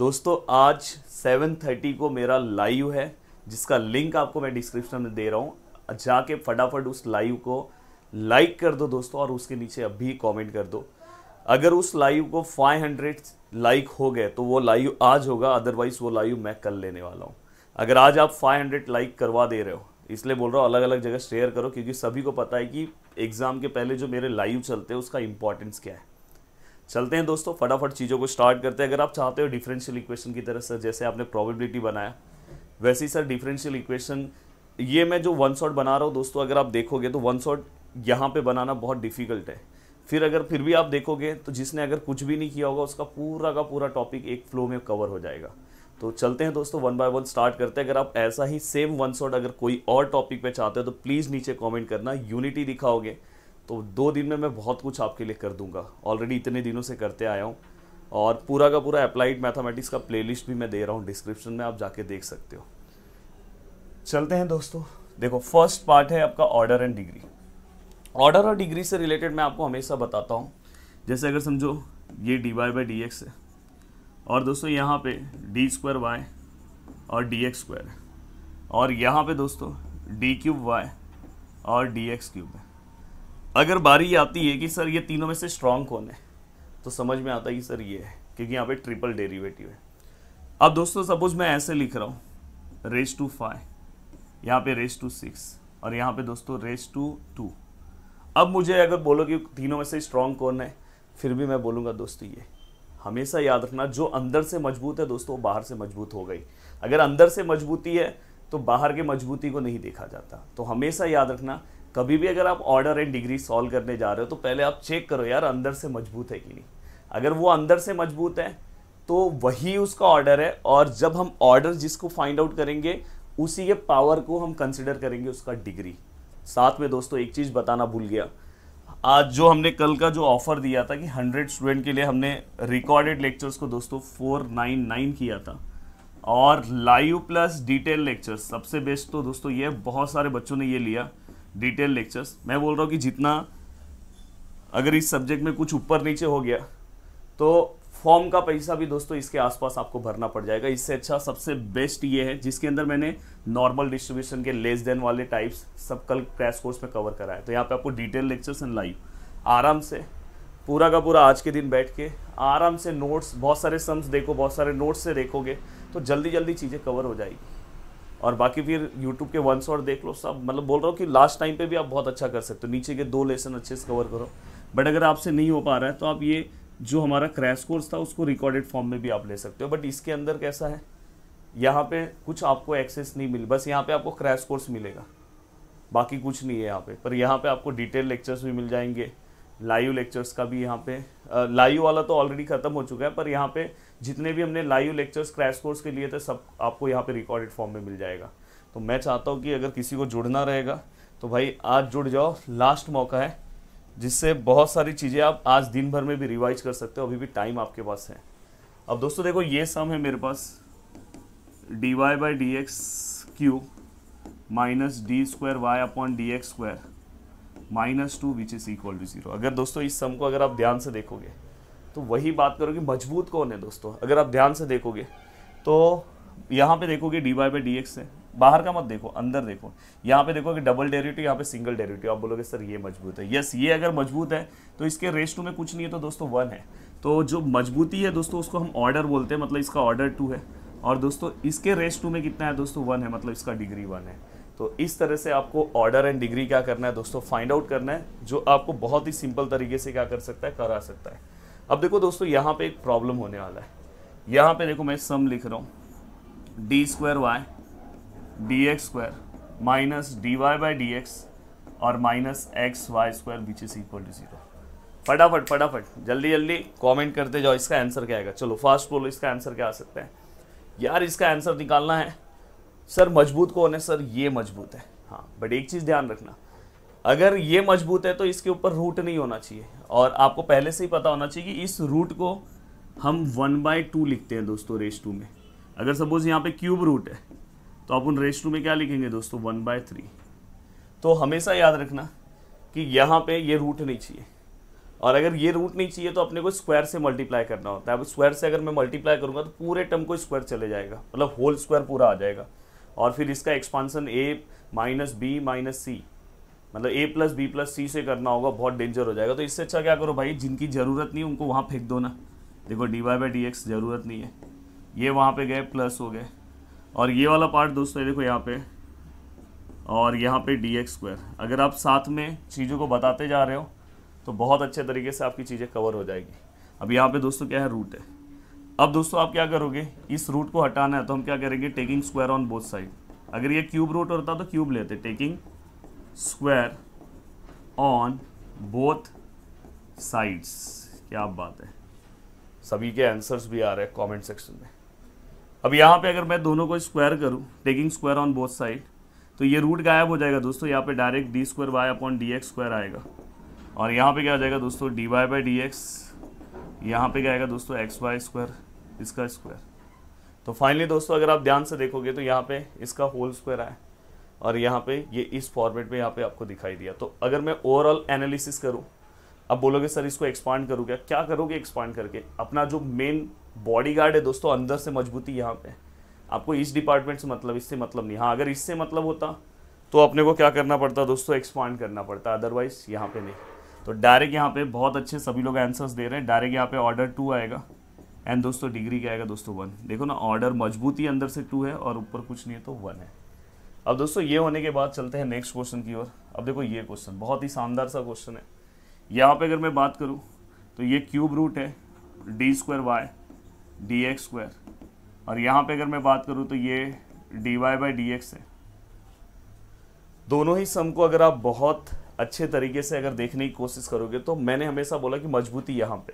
दोस्तों आज 7:30 को मेरा लाइव है जिसका लिंक आपको मैं डिस्क्रिप्शन में दे रहा हूँ जाके फटाफट उस लाइव को लाइक कर दो दोस्तों और उसके नीचे अभी कमेंट कर दो अगर उस लाइव को 500 लाइक हो गए तो वो लाइव आज होगा अदरवाइज वो लाइव मैं कल लेने वाला हूँ अगर आज आप 500 लाइक करवा दे रहे हो इसलिए बोल रहा हूँ अलग अलग जगह शेयर करो क्योंकि सभी को पता है कि एग्ज़ाम के पहले जो मेरे लाइव चलते हैं उसका इंपॉर्टेंस क्या है चलते हैं दोस्तों फटाफट चीज़ों को स्टार्ट करते हैं अगर आप चाहते हो डिफरेंशियल इक्वेशन की तरह सर जैसे आपने प्रोबेबिलिटी बनाया वैसे ही सर डिफरेंशियल इक्वेशन ये मैं जो वन शॉट बना रहा हूँ दोस्तों अगर आप देखोगे तो वन शॉट यहाँ पे बनाना बहुत डिफिकल्ट है फिर अगर फिर भी आप देखोगे तो जिसने अगर कुछ भी नहीं किया होगा उसका पूरा का पूरा टॉपिक एक फ्लो में कवर हो जाएगा तो चलते हैं दोस्तों वन बाय वन स्टार्ट करते हैं अगर आप ऐसा ही सेम वन शॉट अगर कोई और टॉपिक पे चाहते हो तो प्लीज़ नीचे कॉमेंट करना यूनिटी दिखाओगे तो दो दिन में मैं बहुत कुछ आपके लिए कर दूंगा ऑलरेडी इतने दिनों से करते आया हूँ और पूरा का पूरा अप्लाइड मैथमेटिक्स का प्लेलिस्ट भी मैं दे रहा हूँ डिस्क्रिप्शन में आप जाके देख सकते हो चलते हैं दोस्तों देखो फर्स्ट पार्ट है आपका ऑर्डर एंड डिग्री ऑर्डर और डिग्री से रिलेटेड मैं आपको हमेशा बताता हूँ जैसे अगर समझो ये D Y by D x है और दोस्तों यहाँ पे डी स्क्वायर वाई और डी एक्स स्क्वायर है और यहाँ पे दोस्तों डी क्यूब वाई और डी एक्स क्यूब है अगर बारी आती है कि सर ये तीनों में से स्ट्रांग कौन है तो समझ में आता है कि सर ये है क्योंकि यहाँ पे ट्रिपल डेरिवेटिव है अब दोस्तों सपोज मैं ऐसे लिख रहा हूँ रेस टू फाइव यहाँ पे रेस टू सिक्स और यहाँ पे दोस्तों रेस टू टू अब मुझे अगर बोलो कि तीनों में से स्ट्रांग कौन है फिर भी मैं बोलूँगा दोस्तों ये हमेशा याद रखना जो अंदर से मजबूत है दोस्तों बाहर से मजबूत हो गई अगर अंदर से मजबूती है तो बाहर के मजबूती को नहीं देखा जाता तो हमेशा याद रखना कभी भी अगर आप ऑर्डर एंड डिग्री सॉल्व करने जा रहे हो तो पहले आप चेक करो यार अंदर से मजबूत है कि नहीं अगर वो अंदर से मजबूत है तो वही उसका ऑर्डर है और जब हम ऑर्डर जिसको फाइंड आउट करेंगे उसी के पावर को हम कंसिडर करेंगे उसका डिग्री साथ में दोस्तों एक चीज़ बताना भूल गया आज जो हमने कल का जो ऑफर दिया था कि 100 स्टूडेंट के लिए हमने रिकॉर्डेड लेक्चर्स को दोस्तों 499 किया था और लाइव प्लस डिटेल लेक्चर्स सबसे बेस्ट तो दोस्तों ये बहुत सारे बच्चों ने ये लिया डिटेल लेक्चर्स मैं बोल रहा हूँ कि जितना अगर इस सब्जेक्ट में कुछ ऊपर नीचे हो गया तो फॉर्म का पैसा भी दोस्तों इसके आसपास आपको भरना पड़ जाएगा इससे अच्छा सबसे बेस्ट ये है जिसके अंदर मैंने नॉर्मल डिस्ट्रीब्यूशन के लेस देन वाले टाइप्स सब कल क्रैश कोर्स में कवर कराया तो यहाँ पे आपको डिटेल लेक्चर्स एंड लाइव आराम से पूरा का पूरा आज के दिन बैठ के आराम से नोट्स बहुत सारे सम्स देखो बहुत सारे नोट्स से देखोगे तो जल्दी जल्दी चीज़ें कवर हो जाएगी और बाकी फिर यूट्यूब के वन और देख लो सब मतलब बोल रहा हूँ कि लास्ट टाइम पे भी आप बहुत अच्छा कर सकते हो नीचे के दो लेसन अच्छे से कवर करो बट अगर आपसे नहीं हो पा रहा है तो आप ये जो हमारा क्रैश कोर्स था उसको रिकॉर्डेड फॉर्म में भी आप ले सकते हो बट इसके अंदर कैसा है यहाँ पे कुछ आपको एक्सेस नहीं मिली बस यहाँ पे आपको क्रैश कोर्स मिलेगा बाकी कुछ नहीं है यहाँ पे पर यहाँ पे आपको डिटेल लेक्चर्स भी मिल जाएंगे लाइव लेक्चर्स का भी यहाँ पे लाइव वाला तो ऑलरेडी खत्म हो चुका है पर यहाँ पे जितने भी हमने लाइव लेक्चर्स क्रैश कोर्स के लिए थे सब आपको यहाँ पे रिकॉर्डेड फॉर्म में मिल जाएगा तो मैं चाहता हूँ कि अगर किसी को जुड़ना रहेगा तो भाई आज जुड़ जाओ लास्ट मौका है जिससे बहुत सारी चीज़ें आप आज दिन भर में भी रिवाइज कर सकते हो अभी भी टाइम आपके पास है अब दोस्तों देखो ये सम है मेरे पास D Y by D X cube minus D square Y upon D x square minus two which is equal to zero अगर दोस्तों इस सम को अगर आप ध्यान से देखोगे तो वही बात करोगे मजबूत कौन है दोस्तों अगर आप ध्यान से देखोगे तो यहाँ पे देखोगे D Y by D x है बाहर का मत देखो अंदर देखो यहाँ पे देखो कि डबल डेरिवेटिव यहाँ पे सिंगल डेरिवेटिव आप बोलोगे सर ये मजबूत है यस ये अगर मजबूत है तो इसके टू में कुछ नहीं है तो दोस्तों वन है तो जो मजबूती है दोस्तों उसको हम ऑर्डर बोलते हैं मतलब इसका ऑर्डर टू है और दोस्तों इसके रेस टू में कितना है दोस्तों वन है मतलब इसका डिग्री वन है तो इस तरह से आपको ऑर्डर एंड डिग्री क्या करना है दोस्तों फाइंड आउट करना है जो आपको बहुत ही सिंपल तरीके से क्या कर सकता है करा सकता है अब देखो दोस्तों यहाँ पे एक प्रॉब्लम होने वाला है यहाँ पे देखो मैं सम लिख रहा हूँ D square Y D x square minus D Y by D x और minus X Y square which is equal to zero फटाफट फटाफट जल्दी जल्दी कॉमेंट करते जाओ इसका आंसर क्या आएगा चलो फास्ट बोलो इसका आंसर क्या आ सकता है यार इसका आंसर निकालना है सर मजबूत कौन है सर ये मजबूत है हाँ बट एक चीज़ ध्यान रखना अगर ये मजबूत है तो इसके ऊपर रूट नहीं होना चाहिए और आपको पहले से ही पता होना चाहिए कि इस रूट को हम वन बाई टू लिखते हैं दोस्तों रेस टू में अगर सपोज यहाँ पे क्यूब रूट है तो आप उन रेस टू में क्या लिखेंगे दोस्तों वन बाय थ्री तो हमेशा याद रखना कि यहाँ पे ये रूट नहीं चाहिए और अगर ये रूट नहीं चाहिए तो अपने को स्क्वायर से मल्टीप्लाई करना होता है अब स्क्वायर से अगर मैं मल्टीप्लाई करूँगा तो पूरे टर्म को स्क्वायर चले जाएगा मतलब होल स्क्वायर पूरा आ जाएगा और फिर इसका expansion a minus b minus c मतलब a plus b plus c से करना होगा बहुत डेंजर हो जाएगा तो इससे अच्छा क्या करो भाई जिनकी ज़रूरत नहीं उनको वहाँ फेंक दो ना देखो d Y by D x ज़रूरत नहीं है ये वहाँ पे गए प्लस हो गए और ये वाला पार्ट दोस्तों देखो यहाँ पे और यहाँ पे डी एक्स स्क्वायर अगर आप साथ में चीज़ों को बताते जा रहे हो तो बहुत अच्छे तरीके से आपकी चीज़ें कवर हो जाएगी अब यहाँ पर दोस्तों क्या है रूट है अब दोस्तों आप क्या करोगे इस रूट को हटाना है तो हम क्या करेंगे taking square on both side अगर ये क्यूब रूट होता तो क्यूब लेते taking square on both sides क्या बात है सभी के आंसर्स भी आ रहे हैं कमेंट सेक्शन में अब यहाँ पे अगर मैं दोनों को स्क्वायर करूँ taking square on both side तो ये रूट गायब हो जाएगा दोस्तों यहाँ पे direct d square Y upon D x square आएगा और यहाँ पे क्या हो जाएगा दोस्तों d Y by D x यहाँ पे क्या आएगा दोस्तों एक्स वाई स्क्वायर इसका स्क्वायर तो फाइनली दोस्तों अगर आप ध्यान से देखोगे तो यहाँ पे इसका होल स्क्वायर आया और यहाँ पे ये इस फॉर्मेट में यहाँ पे आपको दिखाई दिया तो अगर मैं ओवरऑल एनालिसिस करूँ अब बोलोगे सर इसको एक्सपांड करूँ क्या क्या करोगे एक्सपांड करके अपना जो मेन बॉडी गार्ड है दोस्तों अंदर से मजबूती यहाँ पे आपको इस डिपार्टमेंट से मतलब इससे मतलब नहीं हाँ अगर इससे मतलब होता तो अपने को क्या करना पड़ता दोस्तों एक्सपांड करना पड़ता अदरवाइज यहाँ पे नहीं तो डायरेक्ट यहाँ पे बहुत अच्छे सभी लोग आंसर्स दे रहे हैं डायरेक्ट यहाँ पे ऑर्डर टू आएगा एंड दोस्तों डिग्री क्या आएगा दोस्तों वन देखो ना ऑर्डर मजबूती अंदर से टू है और ऊपर कुछ नहीं है तो वन है अब दोस्तों ये होने के बाद चलते हैं नेक्स्ट क्वेश्चन की ओर अब देखो ये क्वेश्चन बहुत ही शानदार सा क्वेश्चन है यहाँ पे अगर मैं बात करूँ तो ये क्यूब रूट है d square Y D x square और यहाँ पे अगर मैं बात करूँ तो ये D Y by D x है दोनों ही सम को अगर आप बहुत अच्छे तरीके से अगर देखने की कोशिश करोगे तो मैंने हमेशा बोला कि मजबूती यहाँ पे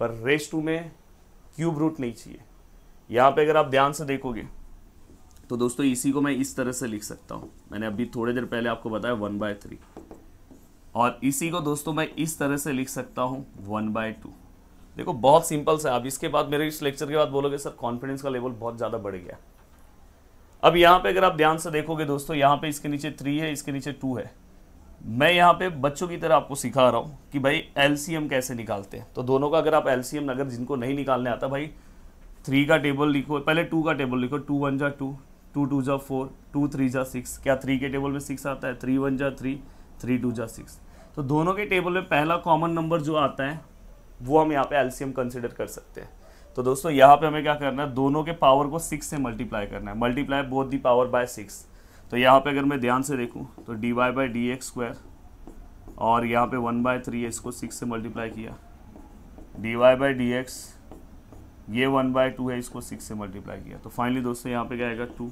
पर रेस टू में क्यूब रूट नहीं चाहिए यहाँ पे अगर आप ध्यान से देखोगे तो दोस्तों इसी को मैं इस तरह से लिख सकता हूँ मैंने अभी थोड़ी देर पहले आपको बताया वन बाय थ्री और इसी को दोस्तों मैं इस तरह से लिख सकता हूँ वन बाय टू देखो बहुत सिंपल सा आप इसके बाद मेरे इस लेक्चर के बाद बोलोगे सर कॉन्फिडेंस का लेवल बहुत ज़्यादा बढ़ गया अब यहाँ पे अगर आप ध्यान से देखोगे दोस्तों यहाँ पे इसके नीचे थ्री है इसके नीचे टू है मैं यहाँ पे बच्चों की तरह आपको सिखा रहा हूँ कि भाई एलसीएम कैसे निकालते हैं तो दोनों का अगर आप एलसीएम अगर जिनको नहीं निकालने आता भाई थ्री का टेबल लिखो पहले टू का टेबल लिखो टू वन जा टू टू टू जा फोर टू थ्री जा सिक्स क्या थ्री के टेबल में सिक्स आता है थ्री वन जा थ्री थ्री टू जा सिक्स तो दोनों के टेबल में पहला कॉमन नंबर जो आता है वो हम यहाँ पे एलसीएम कंसिडर कर सकते हैं तो दोस्तों यहाँ पे हमें क्या करना है दोनों के पावर को सिक्स से मल्टीप्लाई करना है multiply both the power by six तो यहाँ पे अगर मैं ध्यान से देखूँ तो d Y by D x square और यहाँ पे वन बाय थ्री इसको सिक्स से मल्टीप्लाई किया d Y by D x ये वन बाय टू है इसको सिक्स से मल्टीप्लाई किया तो फाइनली दोस्तों यहाँ पे क्या आएगा टू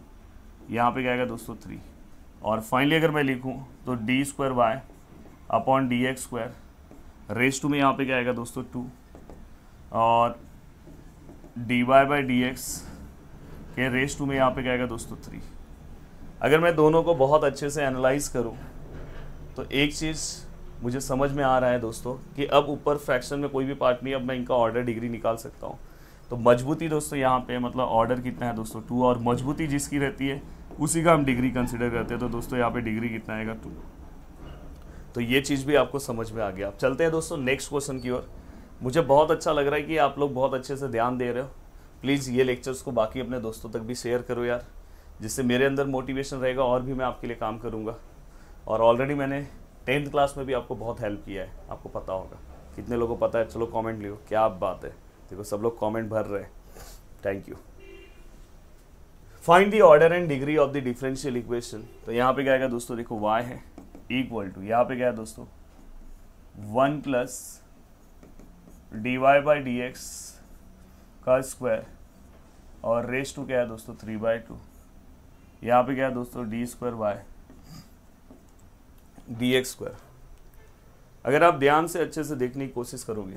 यहाँ पे क्या आएगा दोस्तों थ्री और फाइनली अगर मैं लिखूँ तो d square Y upon D x square raise to में यहाँ पे क्या आएगा दोस्तों टू और d Y by D x के रेस टू में यहाँ पे क्या आएगा दोस्तों थ्री अगर मैं दोनों को बहुत अच्छे से एनालाइज करूँ तो एक चीज़ मुझे समझ में आ रहा है दोस्तों कि अब ऊपर फ्रैक्शन में कोई भी पार्ट नहीं अब मैं इनका ऑर्डर डिग्री निकाल सकता हूँ तो मजबूती दोस्तों यहाँ पे मतलब ऑर्डर कितना है दोस्तों टू और मजबूती जिसकी रहती है उसी का हम डिग्री कंसिडर करते हैं तो दोस्तों यहाँ पे डिग्री कितना आएगा टू तो ये चीज़ भी आपको समझ में आ गया आप चलते हैं दोस्तों नेक्स्ट क्वेश्चन की ओर मुझे बहुत अच्छा लग रहा है कि आप लोग बहुत अच्छे से ध्यान दे रहे हो प्लीज़ ये लेक्चर्स को बाकी अपने दोस्तों तक भी शेयर करो यार जिससे मेरे अंदर मोटिवेशन रहेगा और भी मैं आपके लिए काम करूँगा और ऑलरेडी मैंने टेंथ क्लास में भी आपको बहुत हेल्प किया है आपको पता होगा कितने लोगों को पता है चलो कमेंट लियो क्या बात है देखो सब लोग कमेंट भर रहे हैं thank you find the order and degree of the differential equation तो यहाँ पे क्या आएगा दोस्तों देखो y है इक्वल टू यहाँ पे क्या है दोस्तों one plus d Y by D x का स्क्वायर और रेस टू क्या है दोस्तों थ्री बाई टू यहाँ पे क्या है दोस्तों d square Y D x square अगर आप ध्यान से अच्छे से देखने की कोशिश करोगे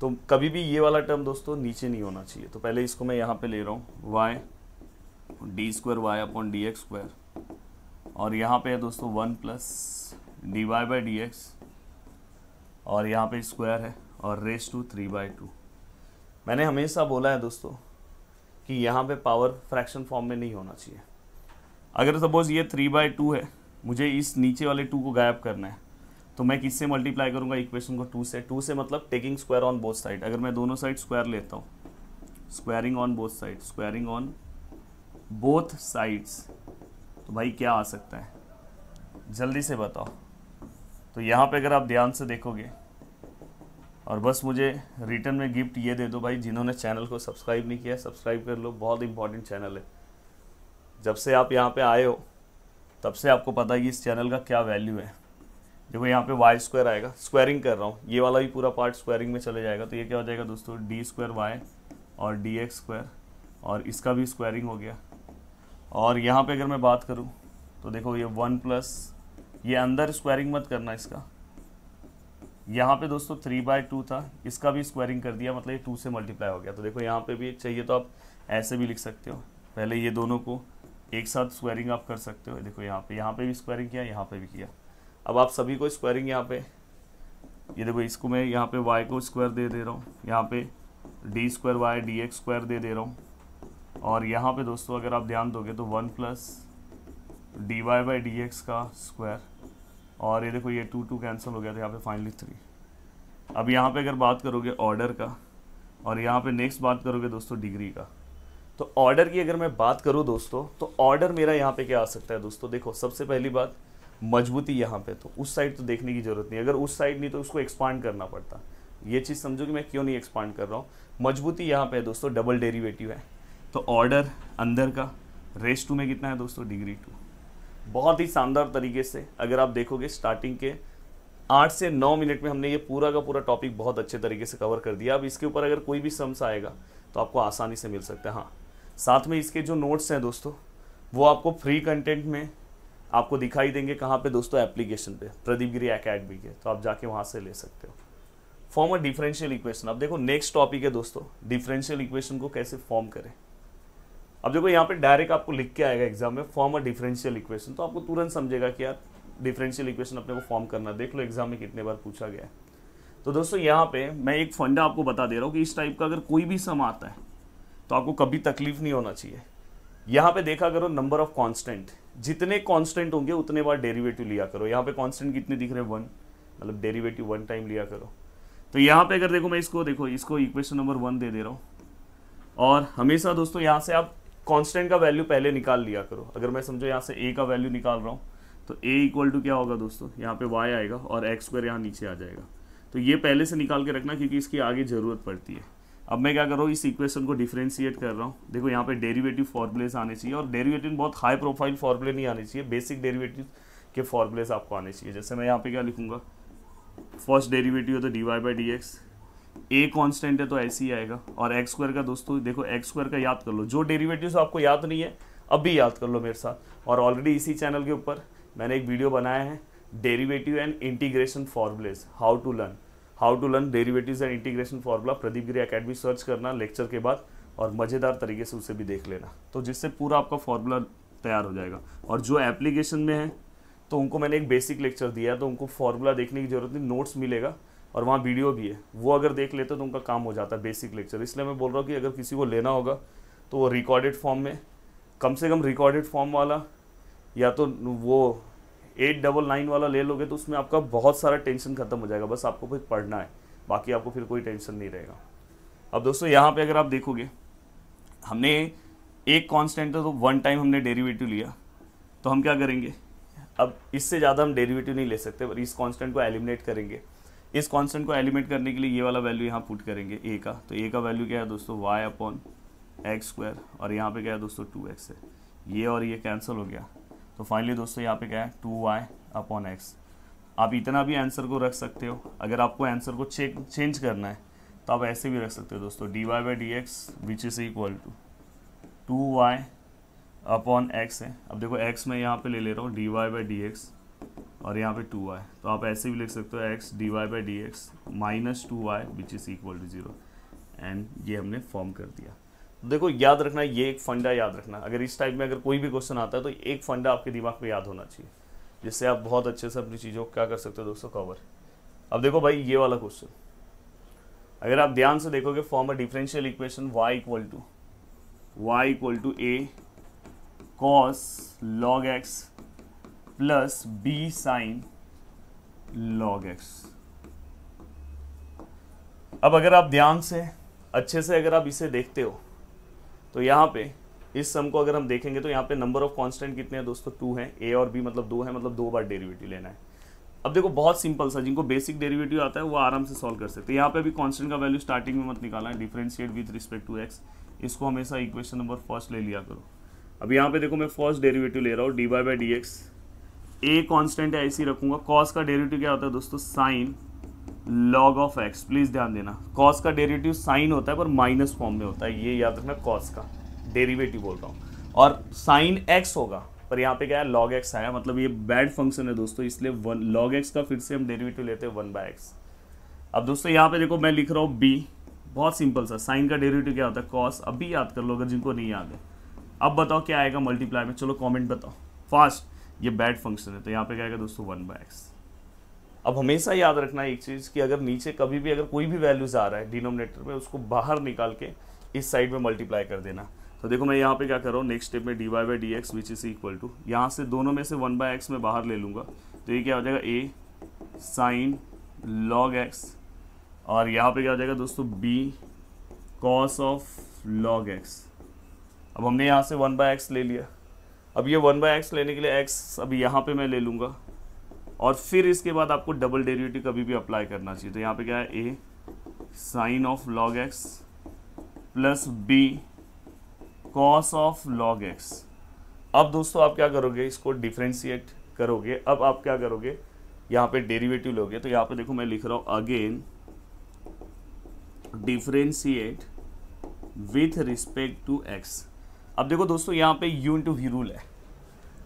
तो कभी भी ये वाला टर्म दोस्तों नीचे नहीं होना चाहिए तो पहले इसको मैं यहाँ पे ले रहा हूँ y d square Y upon D x square और यहाँ पे है दोस्तों one plus d Y by D x और यहाँ पे स्क्वायर है और raise to three by two मैंने हमेशा बोला है दोस्तों कि यहाँ पे पावर फ्रैक्शन फॉर्म में नहीं होना चाहिए अगर सपोज़ ये थ्री बाई टू है मुझे इस नीचे वाले टू को गायब करना है तो मैं किससे मल्टीप्लाई करूँगा इक्वेशन को टू से टू से मतलब taking square on both side अगर मैं दोनों साइड स्क्वायर लेता हूँ squaring on both side squaring on both sides तो भाई क्या आ सकता है जल्दी से बताओ तो यहाँ पे अगर आप ध्यान से देखोगे और बस मुझे रिटर्न में गिफ्ट ये दे दो भाई जिन्होंने चैनल को सब्सक्राइब नहीं किया सब्सक्राइब कर लो बहुत इंपॉर्टेंट चैनल है जब से आप यहाँ पे आए हो तब से आपको पता है कि इस चैनल का क्या वैल्यू है देखो यहाँ पे वाई स्क्वायर आएगा स्क्वायरिंग कर रहा हूँ ये वाला भी पूरा पार्ट स्क्वायरिंग में चले जाएगा तो ये क्या हो जाएगा दोस्तों डी स्क्वायर वाई और डी एक्स स्क्वायर और इसका भी स्क्वायरिंग हो गया और यहाँ पे अगर मैं बात करूँ तो देखो ये वन प्लस ये अंदर स्क्वायरिंग मत करना इसका यहाँ पे दोस्तों थ्री बाय टू था इसका भी स्क्वायरिंग कर दिया मतलब ये टू से मल्टीप्लाई हो गया तो देखो यहाँ पे भी चाहिए तो आप ऐसे भी लिख सकते हो पहले ये दोनों को एक साथ स्क्वायरिंग आप कर सकते हो देखो यहाँ पे यहाँ पे भी स्क्वायरिंग किया यहाँ पे भी किया अब आप सभी को स्क्वायरिंग यहाँ पे ये देखो इसको मैं यहाँ पे वाई को स्क्वायर दे दे रहा हूँ यहाँ पे D square Y D x square दे दे रहा हूँ और यहाँ पे दोस्तों अगर आप ध्यान दोगे तो one plus d Y by D x का स्क्वायर और ये देखो ये टू टू कैंसिल हो गया था यहाँ पे फाइनली थ्री अब यहाँ पे अगर बात करोगे ऑर्डर का और यहाँ पे नेक्स्ट बात करोगे दोस्तों डिग्री का तो ऑर्डर की अगर मैं बात करूँ दोस्तों तो ऑर्डर मेरा यहाँ पे क्या आ सकता है दोस्तों देखो सबसे पहली बात मजबूती यहाँ पे तो उस साइड तो देखने की ज़रूरत नहीं अगर उस साइड नहीं तो उसको एक्सपांड करना पड़ता ये चीज़ समझो कि मैं क्यों नहीं एक्सपांड कर रहा हूँ मजबूती यहाँ पे है दोस्तों डबल डेरीवेटिव है तो ऑर्डर अंदर का रेस टू में कितना है दोस्तों डिग्री टू बहुत ही शानदार तरीके से अगर आप देखोगे स्टार्टिंग के आठ से नौ मिनट में हमने ये पूरा का पूरा टॉपिक बहुत अच्छे तरीके से कवर कर दिया अब इसके ऊपर अगर कोई भी सम्स आएगा तो आपको आसानी से मिल सकता है हाँ साथ में इसके जो नोट्स हैं दोस्तों वो आपको फ्री कंटेंट में आपको दिखाई देंगे कहाँ पे दोस्तों एप्लीकेशन पे प्रदीप गिरी अकेडमी के तो आप जाके वहाँ से ले सकते हो फॉर्म अ डिफरेंशियल इक्वेशन अब देखो नेक्स्ट टॉपिक है दोस्तों डिफरेंशियल इक्वेशन को कैसे फॉर्म करें अब देखो यहाँ पे डायरेक्ट आपको लिख के आएगा एग्जाम में फॉर्म अ डिफरेंशियल इक्वेशन तो आपको तुरंत समझेगा कि यार डिफरेंशियल इक्वेशन अपने को फॉर्म करना देख लो एग्जाम में कितने बार पूछा गया है तो दोस्तों यहाँ पे मैं एक फंडा आपको बता दे रहा हूँ कि इस टाइप का अगर कोई भी सम आता है तो आपको कभी तकलीफ नहीं होना चाहिए यहाँ पे देखा करो नंबर ऑफ कॉन्स्टेंट जितने कॉन्स्टेंट होंगे उतने बार डेरीवेटिव लिया करो यहाँ पे कॉन्स्टेंट कितने दिख रहे हैं वन मतलब डेरीवेटिव वन टाइम लिया करो तो यहाँ पे अगर देखो मैं इसको देखो इसको इक्वेशन नंबर वन दे दे रहा हूँ और हमेशा दोस्तों यहाँ से आप कांस्टेंट का वैल्यू पहले निकाल लिया करो अगर मैं समझो यहाँ से ए का वैल्यू निकाल रहा हूँ तो ए इक्वल टू क्या होगा दोस्तों यहाँ पे वाई आएगा और एक्स स्क्वायर यहाँ नीचे आ जाएगा तो ये पहले से निकाल के रखना क्योंकि इसकी आगे ज़रूरत पड़ती है अब मैं क्या कर रहा हूँ इस इक्वेशन को डिफ्रेंशिएट कर रहा हूँ देखो यहाँ पे डेरिवेटिव फॉर्मुलेस आने चाहिए और डेरिवेटिव बहुत हाई प्रोफाइल फॉर्मुले नहीं आने चाहिए बेसिक डेरिवेटिव के फॉर्मुलेस आपको आने चाहिए जैसे मैं यहाँ पे क्या लिखूंगा फर्स्ट डेरिवेटिव है तो d Y by D x a constant है तो ऐसे ही आएगा और एक्स स्क्वायर का दोस्तों देखो एक्स स्क्वायर का याद कर लो जो डेरिवेटिव्स आपको याद नहीं है अब भी याद कर लो मेरे साथ और ऑलरेडी इसी चैनल के ऊपर मैंने एक वीडियो बनाया है derivative and integration formulas how to learn how to learn derivative and integration formula Pradeep Giri academy search करना लेक्चर के बाद और मज़ेदार तरीके से उसे भी देख लेना तो जिससे पूरा आपका फॉर्मूला तैयार हो जाएगा और जो एप्लीकेशन में है तो उनको मैंने एक बेसिक लेक्चर दिया तो उनको फॉर्मूला देखने की जरूरत नहीं नोट्स मिलेगा और वहाँ वीडियो भी है वो अगर देख लेते तो उनका काम हो जाता है बेसिक लेक्चर इसलिए मैं बोल रहा हूँ कि अगर किसी को लेना होगा तो वो रिकॉर्डेड फॉर्म में कम से कम रिकॉर्डेड फॉर्म वाला या तो वो एट डबल नाइन वाला ले लोगे तो उसमें आपका बहुत सारा टेंशन खत्म हो जाएगा बस आपको फिर पढ़ना है बाकी आपको फिर कोई टेंशन नहीं रहेगा अब दोस्तों यहाँ पे अगर आप देखोगे हमने एक कांस्टेंट है तो वन टाइम हमने डेरिवेटिव लिया तो हम क्या करेंगे अब इससे ज़्यादा हम डेरिवेटिव नहीं ले सकते पर इस कांस्टेंट को एलिमिनेट करेंगे इस कांस्टेंट को एलिमेट करने के लिए ये वाला वैल्यू यहाँ पुट करेंगे ए का तो ए का वैल्यू क्या है दोस्तों वाई अपॉन एक्स स्क्वायर और यहाँ पे क्या है दोस्तों टू एक्स है ये और ये कैंसिल हो गया तो फाइनली दोस्तों यहाँ पे क्या है टू वाई अपॉन एक्स आप इतना भी आंसर को रख सकते हो अगर आपको आंसर को चेंज करना है तो आप ऐसे भी रख सकते हो दोस्तों d Y by D x which is equal to two y upon x है अब देखो एक्स मैं यहाँ पर ले ले रहा हूँ d Y by D x और यहाँ पे टू आए तो आप ऐसे भी लिख सकते हो x d Y by D x minus two y which is equal to zero and ये हमने फॉर्म कर दिया तो देखो याद रखना ये एक फंडा याद रखना अगर इस टाइप में अगर कोई भी क्वेश्चन आता है तो एक फंडा आपके दिमाग में याद होना चाहिए जिससे आप बहुत अच्छे से अपनी चीज़ों को क्या कर सकते हो दोस्तों कवर अब देखो भाई ये वाला क्वेश्चन अगर आप ध्यान से देखोगे form a differential equation y equal to y equal to a cos log x plus b sine log x अब अगर आप ध्यान से अच्छे से अगर आप इसे देखते हो तो यहां पे इस सम को अगर हम देखेंगे तो यहाँ पे नंबर ऑफ कांस्टेंट कितने हैं दोस्तों टू हैं ए और बी मतलब दो है मतलब दो बार डेरिवेटिव लेना है अब देखो बहुत सिंपल सा जिनको बेसिक डेरिवेटिव आता है वो आराम से सॉल्व कर सकते हैं यहाँ पे अभी कांस्टेंट का वैल्यू स्टार्टिंग में मत निकालना है differentiate with respect to x इसको हमेशा इक्वेशन नंबर फर्स्ट ले लिया करो अब यहाँ पे देखो मैं फर्स्ट डेरिवेटिव ले रहा हूँ d by by D x a constant है ऐसी रखूंगा कॉस का डेरिवेटिव क्या होता है दोस्तों sine log of x please ध्यान देना कॉस का डेरिवेटिव साइन होता है पर माइनस फॉर्म में होता है ये याद रखना कॉस का डेरिवेटिव बोल रहा हूँ और साइन एक्स होगा पर यहाँ पे क्या है लॉग एक्स आया मतलब ये बैड फंक्शन है दोस्तों इसलिए वन लॉग एक्स का फिर से हम डेरिवेटिव लेते हैं वन बाय एक्स अब दोस्तों यहाँ पे देखो मैं लिख रहा हूँ बी बहुत सिंपल सा साइन का डेरिवेटिव क्या होता है कॉस अभी याद कर लो अगर जिनको नहीं याद है अब बताओ क्या आएगा मल्टीप्लाई में चलो कॉमेंट बताओ फास्ट ये बैड फंक्शन है तो यहाँ पे क्या आएगा दोस्तों वन बाय एक्स अब हमेशा याद रखना एक चीज़ कि अगर नीचे कभी भी अगर कोई भी वैल्यूज आ रहा है डिनोमिनेटर में उसको बाहर निकाल के इस साइड में मल्टीप्लाई कर देना तो देखो मैं यहाँ पे क्या कर रहा हूँ नेक्स्ट स्टेप में d Y by D x which is equal to यहाँ से दोनों में से वन बाय एक्स में बाहर ले लूंगा तो ये क्या हो जाएगा ए साइन लॉग एक्स और यहाँ पे क्या हो जाएगा दोस्तों b cos of log x अब हमने यहाँ से वन बाय एक्स ले लिया अब ये वन बाय एक्स लेने के लिए एक्स अब यहाँ पे मैं ले लूँगा और फिर इसके बाद आपको डबल डेरिवेटिव कभी भी अप्लाई करना चाहिए तो यहाँ पे क्या है a sine of log x plus b cos of log x अब दोस्तों आप क्या करोगे इसको डिफ्रेंशिएट करोगे अब आप क्या करोगे यहाँ पे डेरिवेटिव लोगे तो यहाँ पे देखो मैं लिख रहा हूँ again differentiate with respect to x अब देखो दोस्तों यहाँ पे यू इंटू वी रूल है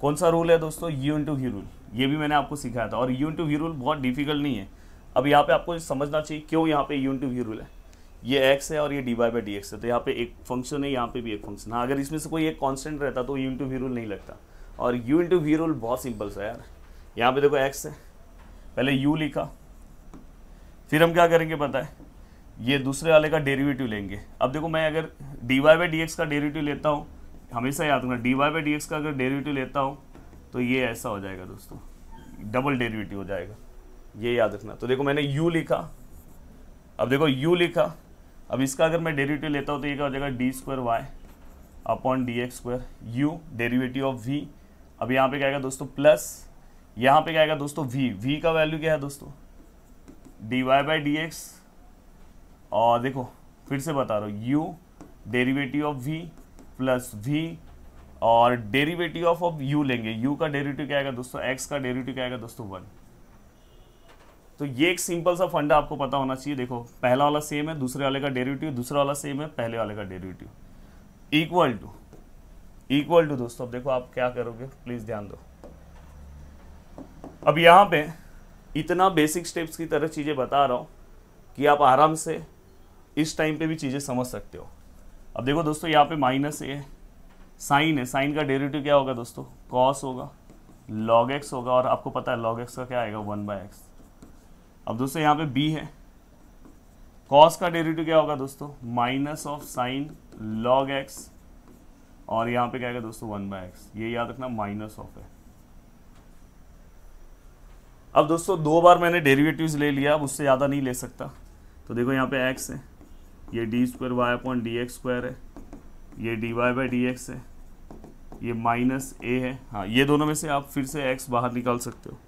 कौन सा रूल है दोस्तों यू इंटू वी रूल ये भी मैंने आपको सिखाया था और यू इंटू वी रूल बहुत डिफिकल्ट नहीं है अब यहाँ पे आपको समझना चाहिए क्यों यहाँ पे यू इंटू वी रूल है ये एक्स है और ये D Y by D x है तो यहाँ पे एक फंक्शन है यहाँ पे भी एक फंक्शन हाँ अगर इसमें से कोई एक कॉन्स्टेंट रहता तो यू इंटू वी रूल नहीं लगता और यू इंटू वी रूल बहुत सिंपल सा यार यहाँ पे देखो एक्स है पहले यू लिखा फिर हम क्या करेंगे पता है ये दूसरे वाले का डेरिवेटिव लेंगे अब देखो मैं अगर d Y by D x का डेरिवेटिव लेता हूँ हमेशा याद रखना d Y by D x का अगर डेरिवेटिव लेता हूँ तो ये ऐसा हो जाएगा दोस्तों डबल डेरिवेटिव हो जाएगा ये याद रखना तो देखो मैंने यू लिखा अब देखो यू लिखा अब इसका अगर मैं डेरिवेटिव लेता हूँ तो ये क्या हो जाएगा d square Y upon D x square u derivative of v अब यहाँ पे क्या आएगा दोस्तों प्लस यहाँ पे क्या आएगा दोस्तों वी वी का वैल्यू क्या है दोस्तों d Y by D x और देखो फिर से बता रहा हूँ u derivative of v plus v और डेरिवेटिव ऑफ ऑफ यू लेंगे यू का डेरिवेटिव क्या आएगा दोस्तों एक्स का डेरिवेटिव क्या आएगा दोस्तों वन तो ये एक सिंपल सा फंडा आपको पता होना चाहिए देखो पहला वाला सेम है दूसरे वाले का डेरिवेटिव दूसरा वाला सेम है पहले वाले का derivative equal to equal to दोस्तों अब देखो आप क्या करोगे प्लीज ध्यान दो अब यहां पे इतना बेसिक स्टेप्स की तरह चीज़ें बता रहा हूं कि आप आराम से इस टाइम पे भी चीज़ें समझ सकते हो अब देखो दोस्तों यहाँ पे माइनस ए है साइन है साइन का डेरिवेटिव क्या होगा दोस्तों कॉस होगा लॉग एक्स होगा और आपको पता है लॉग एक्स का क्या आएगा वन बाय एक्स अब दोस्तों यहाँ पे बी है कॉस का डेरिवेटिव क्या होगा दोस्तों minus of sine log x और यहाँ पे क्या आएगा दोस्तों वन बाय एक्स ये याद रखना माइनस ऑफ है अब दोस्तों दो बार मैंने डेरिवेटिव्स ले लिया अब उससे ज़्यादा नहीं ले सकता तो देखो यहाँ पे एक्स है ये d square Y upon D x square है ये D Y by D x है ये माइनस ए है हाँ ये दोनों में से आप फिर से एक्स बाहर निकाल सकते हो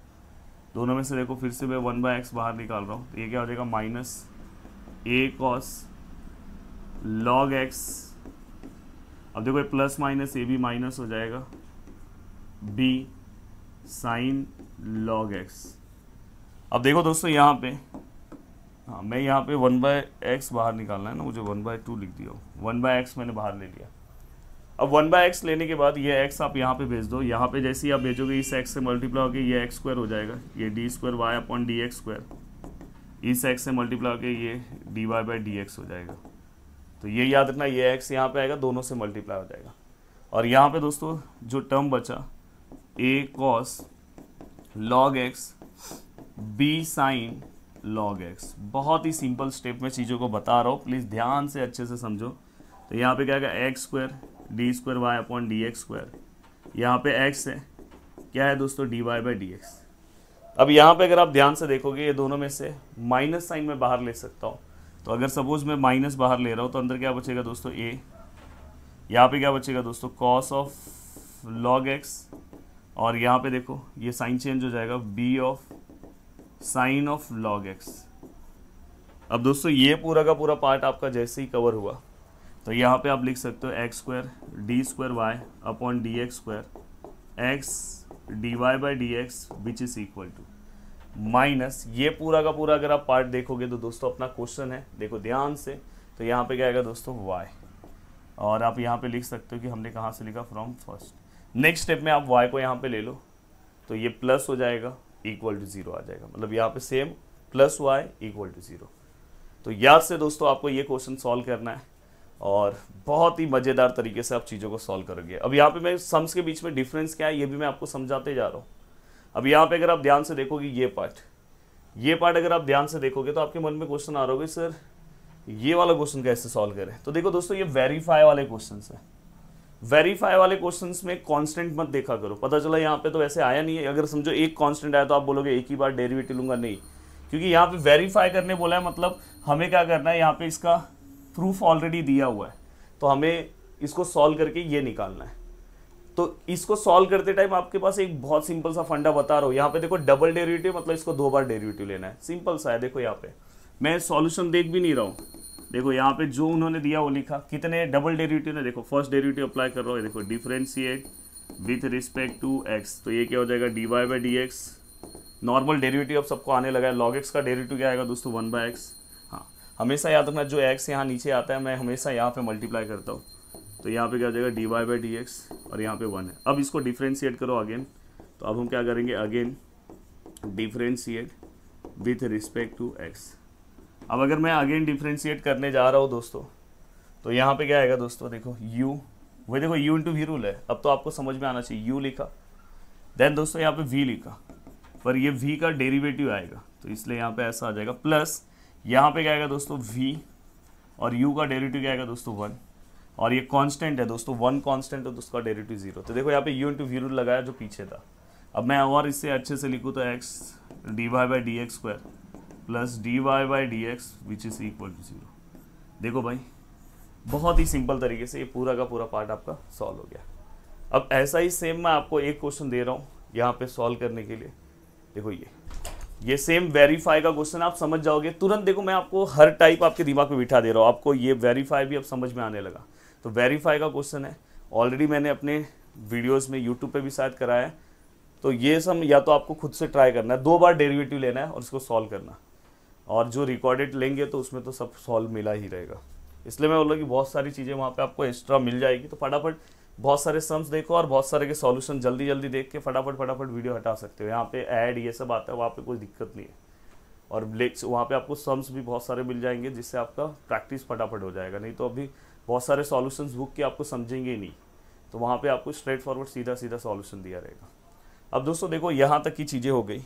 दोनों में से देखो फिर से मैं वन बाई एक्स बाहर निकाल रहा हूँ तो ये क्या हो जाएगा minus a cos log x अब देखो ये प्लस माइनस ए भी माइनस हो जाएगा बी साइन लॉग एक्स अब देखो दोस्तों यहाँ पे हाँ मैं यहाँ पे वन बाय एक्स बाहर निकालना है ना मुझे वन बाय टू लिख दिया वन बाय एक्स मैंने बाहर ले लिया अब वन बाय एक्स लेने के बाद ये एक्स आप यहाँ पे भेज दो यहाँ पे जैसे ही आप भेजोगे इस एक्स से मल्टीप्लाई होकर ये एक्स स्क्वायर हो जाएगा ये d square Y upon D x square इस एक्स से मल्टीप्लाई होकर ये D Y by D x हो जाएगा तो ये याद रखना ये एक्स यहाँ पे आएगा दोनों से मल्टीप्लाई हो जाएगा और यहाँ पे दोस्तों जो टर्म बचा a cos log x b sine log x बहुत ही सिंपल स्टेप में चीज़ों को बता रहा हूँ प्लीज़ ध्यान से अच्छे से समझो तो यहाँ पे क्या है x square d square Y upon D x square यहाँ पे एक्स है क्या है दोस्तों d Y by D x अब यहाँ पे अगर आप ध्यान से देखोगे ये दोनों में से माइनस साइन में बाहर ले सकता हूँ तो अगर सपोज मैं माइनस बाहर ले रहा हूँ तो अंदर क्या बचेगा दोस्तों ए यहाँ पे क्या बचेगा दोस्तों कॉस ऑफ लॉग एक्स और यहाँ पे देखो ये साइन चेंज हो जाएगा b of sine of log x अब दोस्तों ये पूरा का पूरा पार्ट आपका जैसे ही कवर हुआ तो यहाँ पे आप लिख सकते हो x square d square Y upon D x square x d Y by D x which is equal to minus ये पूरा का पूरा अगर आप पार्ट देखोगे तो दोस्तों अपना क्वेश्चन है देखो ध्यान से तो यहाँ पे क्या आएगा दोस्तों वाई और आप यहाँ पे लिख सकते हो कि हमने कहाँ से लिखा फ्रॉम फर्स्ट नेक्स्ट स्टेप में आप वाई को यहाँ पे ले लो तो ये प्लस हो जाएगा इक्वल टू जीरो आ जाएगा मतलब यहाँ पे same plus y equal to zero तो याद से दोस्तों आपको ये क्वेश्चन सॉल्व करना है और बहुत ही मज़ेदार तरीके से आप चीज़ों को सॉल्व करोगे अब यहाँ पे मैं सम्स के बीच में डिफरेंस क्या है ये भी मैं आपको समझाते जा रहा हूँ अब यहाँ पे अगर आप ध्यान से देखोगे ये पार्ट ये पार्ट अगर आप ध्यान से देखोगे तो आपके मन में क्वेश्चन आ रहा होगा सर ये वाला क्वेश्चन कैसे सॉल्व करें तो देखो दोस्तों ये वेरीफाई वाले क्वेश्चन हैं वेरीफाई वाले क्वेश्चन में कॉन्स्टेंट मत देखा करो पता चला यहाँ पे तो ऐसे आया नहीं है अगर समझो एक कॉन्स्टेंट आया तो आप बोलोगे एक ही बार डेरिवेटिव लूंगा नहीं क्योंकि यहाँ पे वेरीफाई करने बोला है मतलब हमें क्या करना है यहाँ पे इसका प्रूफ ऑलरेडी दिया हुआ है तो हमें इसको सॉल्व करके ये निकालना है तो इसको सॉल्व करते टाइम आपके पास एक बहुत सिंपल सा फंडा बता रहा हूँ यहाँ पे देखो डबल डेरिवेटिव मतलब इसको दो बार डेरिवेटिव लेना है सिंपल सा है देखो यहाँ पे मैं सॉल्यूशन देख भी नहीं रहा हूँ देखो यहाँ पे जो उन्होंने दिया वो लिखा कितने डबल डेरिवेटिव ने देखो फर्स्ट डेरिवेटिव अप्लाई कर रहा हूँ देखो differentiate with respect to x तो ये क्या हो जाएगा d Y by D x normal derivative अब सबको आने लगा है लॉग एक्स का डेरिवेटिव क्या आएगा दोस्तों वन बाय एक्स हाँ हमेशा याद रखना जो एक्स यहाँ नीचे आता है मैं हमेशा यहाँ पे मल्टीप्लाई करता हूँ तो यहाँ पे क्या हो जाएगा d Y by D x और यहाँ पे वन है अब इसको डिफ्रेंशिएट करो अगेन तो अब हम क्या करेंगे again differentiate with respect to x अब अगर मैं अगेन डिफ्रेंशिएट करने जा रहा हूँ दोस्तों तो यहाँ पे क्या आएगा दोस्तों देखो u वही देखो u इंटू वी रूल है अब तो आपको समझ में आना चाहिए u लिखा देन दोस्तों यहाँ पे v लिखा पर ये v का डेरिवेटिव आएगा तो इसलिए यहाँ पे ऐसा आ जाएगा प्लस यहाँ पे क्या आएगा दोस्तों v और u का डेरिवेटिव क्या आएगा दोस्तों वन और ये कॉन्स्टेंट है दोस्तों वन कॉन्स्टेंट है तो उसका डेरिवेटिव जीरो तो देखो यहाँ पे यू इंटू वी रूल लगाया जो पीछे था अब मैं और इससे अच्छे से लिखूँ तो x d Y by D x square plus d Y by D x which is equal to zero देखो भाई बहुत ही सिंपल तरीके से ये पूरा का पूरा पार्ट आपका सॉल्व हो गया अब ऐसा ही सेम मैं आपको एक क्वेश्चन दे रहा हूँ यहाँ पे सॉल्व करने के लिए देखो ये ये सेम वेरीफाई का क्वेश्चन आप समझ जाओगे तुरंत देखो मैं आपको हर टाइप आपके दिमाग में बिठा दे रहा हूँ आपको ये वेरीफाई भी अब समझ में आने लगा तो वेरीफाई का क्वेश्चन है ऑलरेडी मैंने अपने वीडियोस में यूट्यूब पे भी शायद कराया है तो ये सब या तो आपको खुद से ट्राई करना है दो बार डेरिवेटिव लेना है और इसको सॉल्व करना और जो रिकॉर्डेड लेंगे तो उसमें तो सब सॉल्व मिला ही रहेगा इसलिए मैं बोला कि बहुत सारी चीज़ें वहाँ पे आपको एक्स्ट्रा मिल जाएगी तो फटाफट बहुत सारे सम्स देखो और बहुत सारे के सॉल्यूशन जल्दी जल्दी देख के फटाफट फटाफट वीडियो हटा सकते हो यहाँ पे ऐड ये सब आता है वहाँ पे कोई दिक्कत नहीं है और ब्लेक्स वहाँ पे आपको सम्स भी बहुत सारे मिल जाएंगे जिससे आपका प्रैक्टिस फटाफट हो जाएगा नहीं तो अभी बहुत सारे सॉल्यूशंस बुक के आपको समझेंगे ही नहीं तो वहाँ पर आपको स्ट्रेट फॉरवर्ड सीधा सीधा सॉल्यूशन दिया रहेगा अब दोस्तों देखो यहाँ तक की चीज़ें हो गई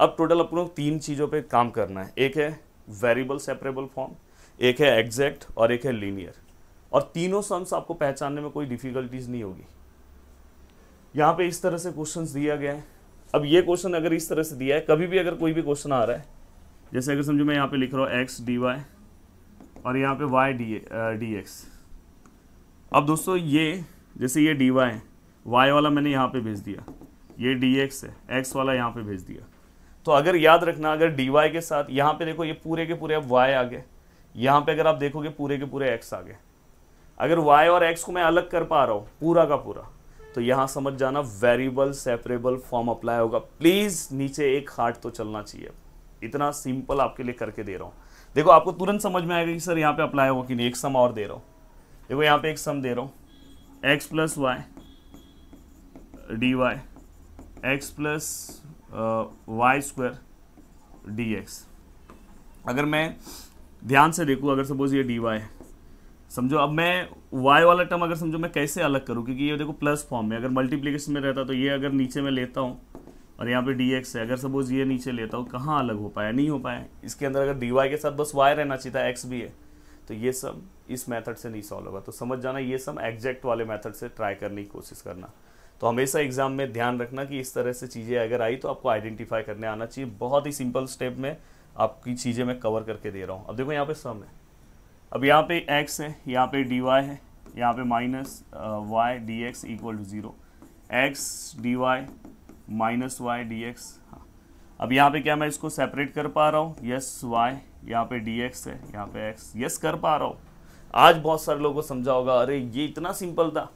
अब टोटल अपनों को तीन चीज़ों पे काम करना है एक है वेरिएबल सेपरेबल फॉर्म एक है एग्जैक्ट और एक है लीनियर और तीनों सम्स आपको पहचानने में कोई डिफिकल्टीज नहीं होगी यहाँ पे इस तरह से क्वेश्चन दिया गया है अब ये क्वेश्चन अगर इस तरह से दिया है कभी भी अगर कोई भी क्वेश्चन आ रहा है जैसे अगर समझो मैं यहाँ पे लिख रहा हूँ एक्स डी वाई और यहाँ पे वाई डी डी एक्स अब दोस्तों ये जैसे ये डी वाई है वाई वाला मैंने यहाँ पे भेज दिया ये डी एक्स है एक्स वाला यहाँ पे भेज दिया तो अगर याद रखना अगर डी वाई के साथ यहाँ पे देखो ये पूरे के पूरे अब वाई आ गए यहाँ पे अगर आप देखोगे पूरे के पूरे एक्स आ गए अगर वाई और एक्स को मैं अलग कर पा रहा हूँ पूरा का पूरा तो यहाँ समझ जाना वेरिएबल सेपरेबल फॉर्म अप्लाई होगा प्लीज़ नीचे एक हार्ट तो चलना चाहिए इतना सिंपल आपके लिए करके दे रहा हूँ देखो आपको तुरंत समझ में आएगा कि सर यहाँ पे अप्लाई होगा कि नहीं एक सम और दे रहा हूँ देखो यहाँ पे एक सम दे रहा हूँ x plus y d y x plus y square d x अगर मैं ध्यान से देखूँ अगर सपोज ये डी वाई है समझो अब मैं वाई वाला टर्म अगर समझो मैं कैसे अलग करूँ क्योंकि ये देखो प्लस फॉर्म में अगर मल्टीप्लीकेशन में रहता तो ये अगर नीचे में लेता हूँ और यहाँ पे डी एक्स है अगर सपोज ये नीचे लेता हूँ कहाँ अलग हो पाया नहीं हो पाया इसके अंदर अगर डी वाई के साथ बस वाई रहना चाहिए था एक्स भी है तो ये सब इस मेथड से नहीं सॉल्व होगा तो समझ जाना ये सब एग्जैक्ट वाले मेथड से ट्राई करने की कोशिश करना तो हमेशा एग्जाम में ध्यान रखना कि इस तरह से चीज़ें अगर आई तो आपको आइडेंटिफाई करने आना चाहिए बहुत ही सिंपल स्टेप में आपकी चीज़ें मैं कवर करके दे रहा हूँ अब देखो यहाँ पे सम है अब यहाँ पे एक्स है यहाँ पे डी वाई है यहाँ पे minus y D x equal to zero x d y minus y D x अब यहाँ पे क्या मैं इसको सेपरेट कर पा रहा हूँ यस वाई यहाँ पे डी एक्स है यहाँ पे एक्स यस कर पा रहा हूँ आज बहुत सारे लोगों को समझा होगा अरे ये इतना सिंपल था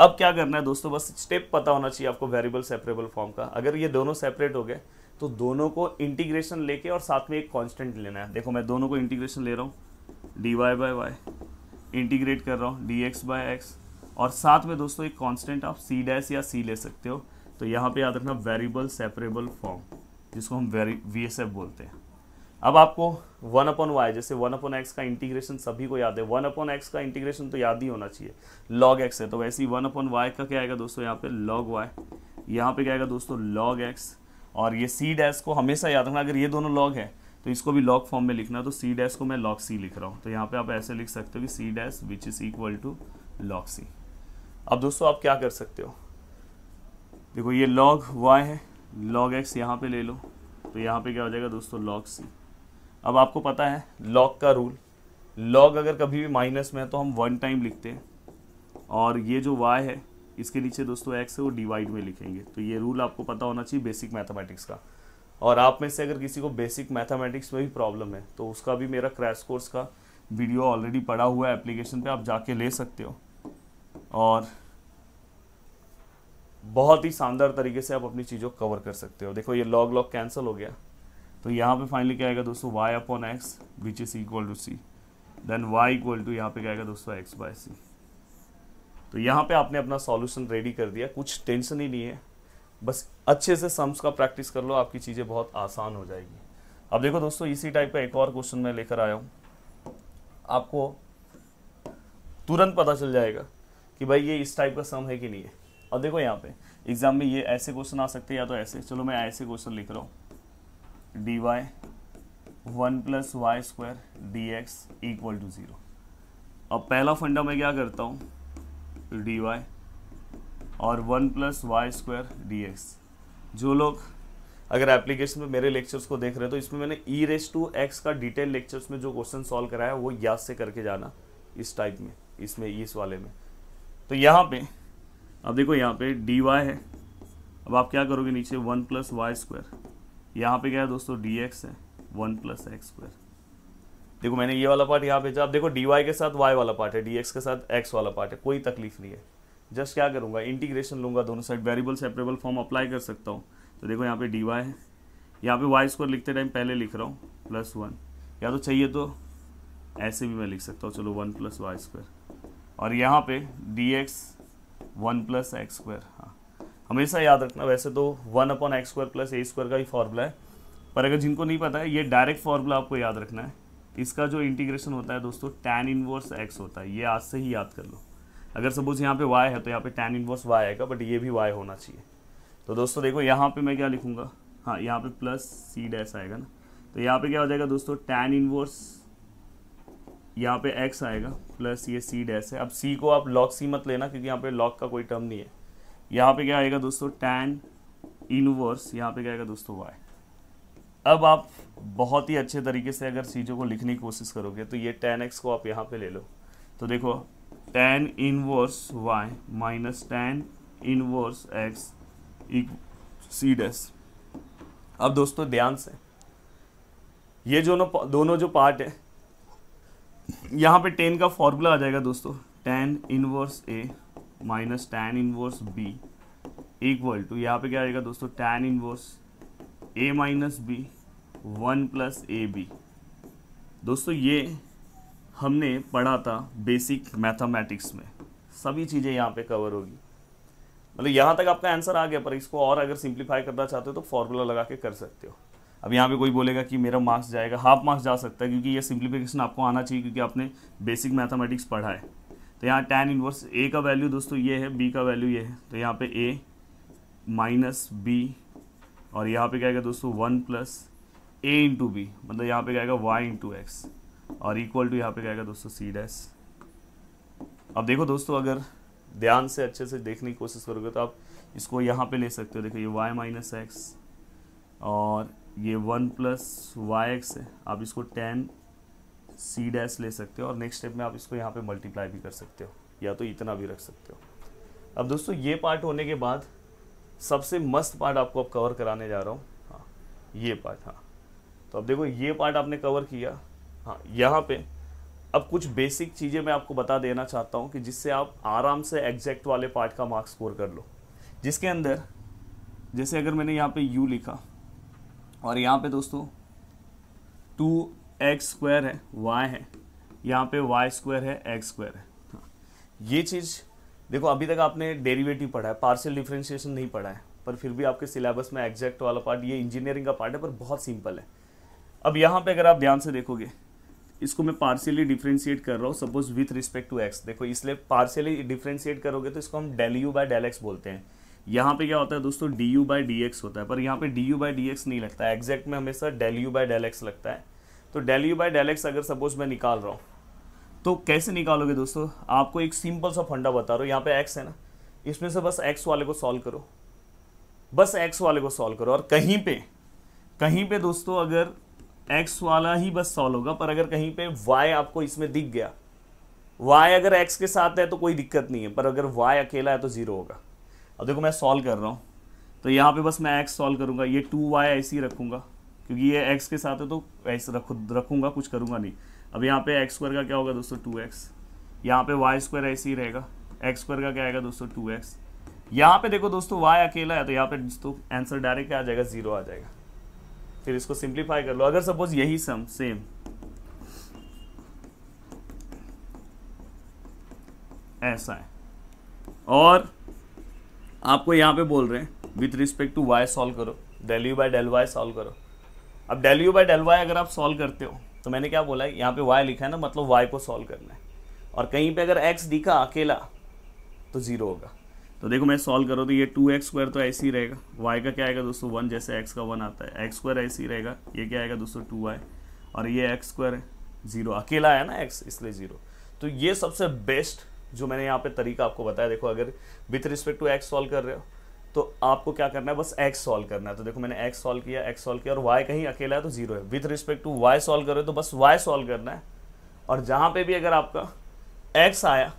अब क्या करना है दोस्तों बस स्टेप पता होना चाहिए आपको वेरिएबल सेपरेबल फॉर्म का अगर ये दोनों सेपरेट हो गए तो दोनों को इंटीग्रेशन लेके और साथ में एक कांस्टेंट लेना है देखो मैं दोनों को इंटीग्रेशन ले रहा हूँ d Y by y integrate कर रहा हूँ डी एक्स बाय एक्स और साथ में दोस्तों एक कांस्टेंट आप सी डैस या सी ले सकते हो तो यहाँ पे याद रखना वेरिएबल सेपरेबल फॉर्म जिसको हम वेरी वी बोलते हैं अब आपको वन अपॉन वाई जैसे वन अपॉन एक्स का इंटीग्रेशन सभी को याद है वन अपॉन एक्स का इंटीग्रेशन तो याद ही होना चाहिए लॉग एक्स है तो वैसे ही वन अपॉन वाई का क्या आएगा दोस्तों यहाँ पे लॉग वाई यहाँ पे क्या आएगा दोस्तों लॉग एक्स और ये सी डैश को हमेशा याद रखना अगर ये दोनों लॉग है तो इसको भी लॉग फॉर्म में लिखना तो सी डैश को मैं लॉग सी लिख रहा हूँ तो यहाँ पे आप ऐसे लिख सकते हो कि c dash which is equal to log c अब दोस्तों आप क्या कर सकते हो देखो ये लॉग वाई है लॉग एक्स यहाँ पे ले लो तो यहाँ पे क्या हो जाएगा दोस्तों लॉग सी अब आपको पता है लॉग का रूल लॉग अगर कभी भी माइनस में है तो हम वन टाइम लिखते हैं और ये जो वाई है इसके नीचे दोस्तों एक्स है वो डिवाइड में लिखेंगे तो ये रूल आपको पता होना चाहिए बेसिक मैथमेटिक्स का और आप में से अगर किसी को बेसिक मैथमेटिक्स में भी प्रॉब्लम है तो उसका भी मेरा क्रैश कोर्स का वीडियो ऑलरेडी पड़ा हुआ है एप्लीकेशन पे आप जाके ले सकते हो और बहुत ही शानदार तरीके से आप अपनी चीज़ों को कवर कर सकते हो देखो ये लॉग लॉग कैंसिल हो गया तो यहाँ पे फाइनली क्या आएगा दोस्तों y upon x which is equal to c then y equal to यहाँ पे क्या आएगा दोस्तों x बाय सी तो यहाँ पे आपने अपना सॉल्यूशन रेडी कर दिया कुछ टेंशन ही नहीं है बस अच्छे से सम्स का प्रैक्टिस कर लो आपकी चीज़ें बहुत आसान हो जाएगी अब देखो दोस्तों इसी टाइप का एक और क्वेश्चन मैं लेकर आया हूँ आपको तुरंत पता चल जाएगा कि भाई ये इस टाइप का सम है कि नहीं है और देखो यहाँ पे एग्जाम में ये ऐसे क्वेश्चन आ सकते हैं या तो ऐसे चलो मैं ऐसे क्वेश्चन लिख रहा हूँ d y one plus y square d x equal to zero अब पहला फंडा मैं क्या करता हूँ डी वाई और one plus y square d x जो लोग अगर एप्लीकेशन में मेरे लेक्चर्स को देख रहे हो तो इसमें मैंने ई रेस टू एक्स का डिटेल लेक्चर्स में जो क्वेश्चन सॉल्व कराया वो याद से करके जाना इस टाइप में इसमें इस वाले में तो यहाँ पे अब देखो यहाँ पे डी वाई है अब आप क्या करोगे नीचे वन प्लस वाई स्क्वायर यहाँ पे क्या है दोस्तों डी एक्स है वन प्लस एक्स स्क्वायर देखो मैंने ये वाला पार्ट यहाँ पे आप देखो डी वाई के साथ वाई वाला पार्ट है डी एक्स के साथ एक्स वाला पार्ट है कोई तकलीफ नहीं है जस्ट क्या करूँगा इंटीग्रेशन लूँगा दोनों side variable separable form apply कर सकता हूँ तो देखो यहाँ पे डी वाई है यहाँ पे वाई स्क्वायर लिखते टाइम पहले लिख रहा हूँ प्लस वन या तो चाहिए तो ऐसे भी मैं लिख सकता हूँ चलो वन प्लस वाई स्क्वायर और यहाँ पे d x one plus x square हाँ हमेशा याद रखना वैसे तो one upon x square plus a square का ही फॉर्मूला है पर अगर जिनको नहीं पता है ये डायरेक्ट फार्मूला आपको याद रखना है इसका जो इंटीग्रेशन होता है दोस्तों टैन इनवर्स एक्स होता है ये आज से ही याद कर लो अगर सपोज यहाँ पे वाई है तो यहाँ पे टैन इनवर्स वाई आएगा बट ये भी वाई होना चाहिए तो दोस्तों देखो यहाँ पे मैं क्या लिखूंगा हाँ यहाँ पे प्लस सी डैस आएगा ना तो यहाँ पे क्या हो जाएगा दोस्तों टैन इनवर्स यहाँ पे एक्स आएगा प्लस ये सी डैस है अब सी को आप लॉक सी मत लेना क्योंकि यहाँ पे लॉक का कोई टर्म नहीं है यहाँ पे क्या आएगा दोस्तों टैन इनवर्स यहाँ पे क्या आएगा दोस्तों वाई अब आप बहुत ही अच्छे तरीके से अगर चीज़ों को लिखने की कोशिश करोगे तो ये टेन एक्स को आप यहाँ पे ले लो तो देखो tan inverse y minus tan inverse x c डेस अब दोस्तों ध्यान से ये जो दोनों जो पार्ट है यहाँ पे टेन का फॉर्मूला आ जाएगा दोस्तों tan inverse a minus tan inverse b equal to यहाँ पे क्या आएगा दोस्तों tan inverse a minus b one plus a b दोस्तों ये हमने पढ़ा था बेसिक मैथमेटिक्स में सभी चीज़ें यहाँ पे कवर होगी मतलब यहाँ तक आपका आंसर आ गया पर इसको और अगर सिंप्लीफाई करना चाहते हो तो फॉर्मूला लगा के कर सकते हो अब यहाँ पे कोई बोलेगा कि मेरा मार्क्स जाएगा हाफ मार्क्स जा सकता है क्योंकि ये सिंप्लीफिकेशन आपको आना चाहिए क्योंकि आपने बेसिक मैथमेटिक्स पढ़ा है तो यहाँ tan इनवर्स a का वैल्यू दोस्तों ये है b का वैल्यू ये है तो यहाँ पे a माइनस बी और यहाँ पे क्या आएगा दोस्तों one plus a into b मतलब यहाँ पे क्या आएगा वाई इंटू एक्स और इक्वल टू यहाँ पे क्या आएगा दोस्तों सी डैस अब देखो दोस्तों अगर ध्यान से अच्छे से देखने की कोशिश करोगे तो आप इसको यहाँ पे ले सकते हो देखो ये y माइनस एक्स और ये वन प्लस वाई एक्स है आप इसको टेन सी डैश ले सकते हो और नेक्स्ट स्टेप में आप इसको यहाँ पे मल्टीप्लाई भी कर सकते हो या तो इतना भी रख सकते हो अब दोस्तों ये पार्ट होने के बाद सबसे मस्त पार्ट आपको अब कवर कराने जा रहा हूँ हाँ ये पार्ट हाँ तो अब देखो ये पार्ट आपने कवर किया हाँ यहाँ पे अब कुछ बेसिक चीज़ें मैं आपको बता देना चाहता हूँ कि जिससे आप आराम से एग्जैक्ट वाले पार्ट का मार्क्स स्कोर कर लो जिसके अंदर जैसे अगर मैंने यहाँ पे यू लिखा और यहाँ पे दोस्तों टू एक्स स्क्वायर है वाई है यहाँ पे वाई स्क्वायर है एक्स स्क्वायर है हाँ। ये चीज़ देखो अभी तक आपने डेरिवेटिव पढ़ा है पार्सल डिफ्रेंशिएशन नहीं पढ़ा है पर फिर भी आपके सिलेबस में एग्जैक्ट वाला पार्ट ये इंजीनियरिंग का पार्ट है पर बहुत सिंपल है अब यहाँ पे अगर आप ध्यान से देखोगे इसको मैं पार्शियली डिफ्रेंशिएट कर रहा हूँ suppose with respect to x देखो इसलिए पार्शियली डिफ्रेंशिएट करोगे तो इसको हम del u by del x बोलते हैं यहाँ पे क्या होता है दोस्तों d u by D x होता है पर यहाँ पे d u by D x नहीं लगता है एग्जैक्ट में हमेशा del u by del x लगता है तो del u by del x अगर सपोज मैं निकाल रहा हूँ तो कैसे निकालोगे दोस्तों आपको एक सिंपल सा फंडा बता रहा हूँ यहाँ पे एक्स है ना इसमें से बस एक्स वाले को सॉल्व करो बस एक्स वाले को सॉल्व करो और कहीं पे कहीं पे दोस्तों अगर एक्स वाला ही बस सॉल्व होगा पर अगर कहीं पे वाई आपको इसमें दिख गया वाई अगर एक्स के साथ है तो कोई दिक्कत नहीं है पर अगर वाई अकेला है तो ज़ीरो होगा अब देखो मैं सॉल्व कर रहा हूँ तो यहाँ पे बस मैं एक्स सॉल्व करूँगा ये टू वाई ऐसे ही रखूँगा क्योंकि ये एक्स के साथ है तो एक्स रख रखूँगा कुछ करूँगा नहीं अब यहाँ पे एक्स स्क्वायर का क्या होगा दोस्तों टू एक्स यहाँ पे वाई स्क्वायर ऐसे ही रहेगा एक्स स्क्वायर का क्या आएगा दोस्तों टू एक्स यहाँ पे देखो दोस्तों वाई अकेला है तो यहाँ पे दोस्तों आंसर डायरेक्ट आ जाएगा जीरो आ जाएगा फिर इसको सिंप्लीफाई कर लो अगर सपोज यही सम सेम ऐसा है और आपको यहाँ पे बोल रहे हैं with respect to y solve करो del u by del y solve करो अब del u by del y अगर आप सॉल्व करते हो तो मैंने क्या बोला है यहाँ पे वाई लिखा है ना मतलब वाई को सॉल्व करना है और कहीं पे अगर एक्स दिखा अकेला तो ज़ीरो होगा तो देखो मैं सॉल्व करो तो ये टू एक्स स्क्वायर तो ऐसे ही रहेगा वाई का क्या आएगा दोस्तों वन जैसे एक्स का वन आता है एक्स स्क्वायर ऐसे ही रहेगा ये क्या आएगा दोस्तों टू वाई और ये एक्स स्क्वायर है ज़ीरो अकेला है ना एक्स इसलिए ज़ीरो तो ये सबसे बेस्ट जो मैंने यहाँ पे तरीका आपको बताया देखो अगर with respect to x solve कर रहे हो तो आपको क्या करना है बस एक्स सॉल्व करना है तो देखो मैंने एक्स सॉल्व किया एक्स सॉल्व किया और वाई कहीं अकेला है तो जीरो है with respect to y solve करो तो बस वाई सॉल्व करना है और जहां पे भी अगर आपका एक्स आया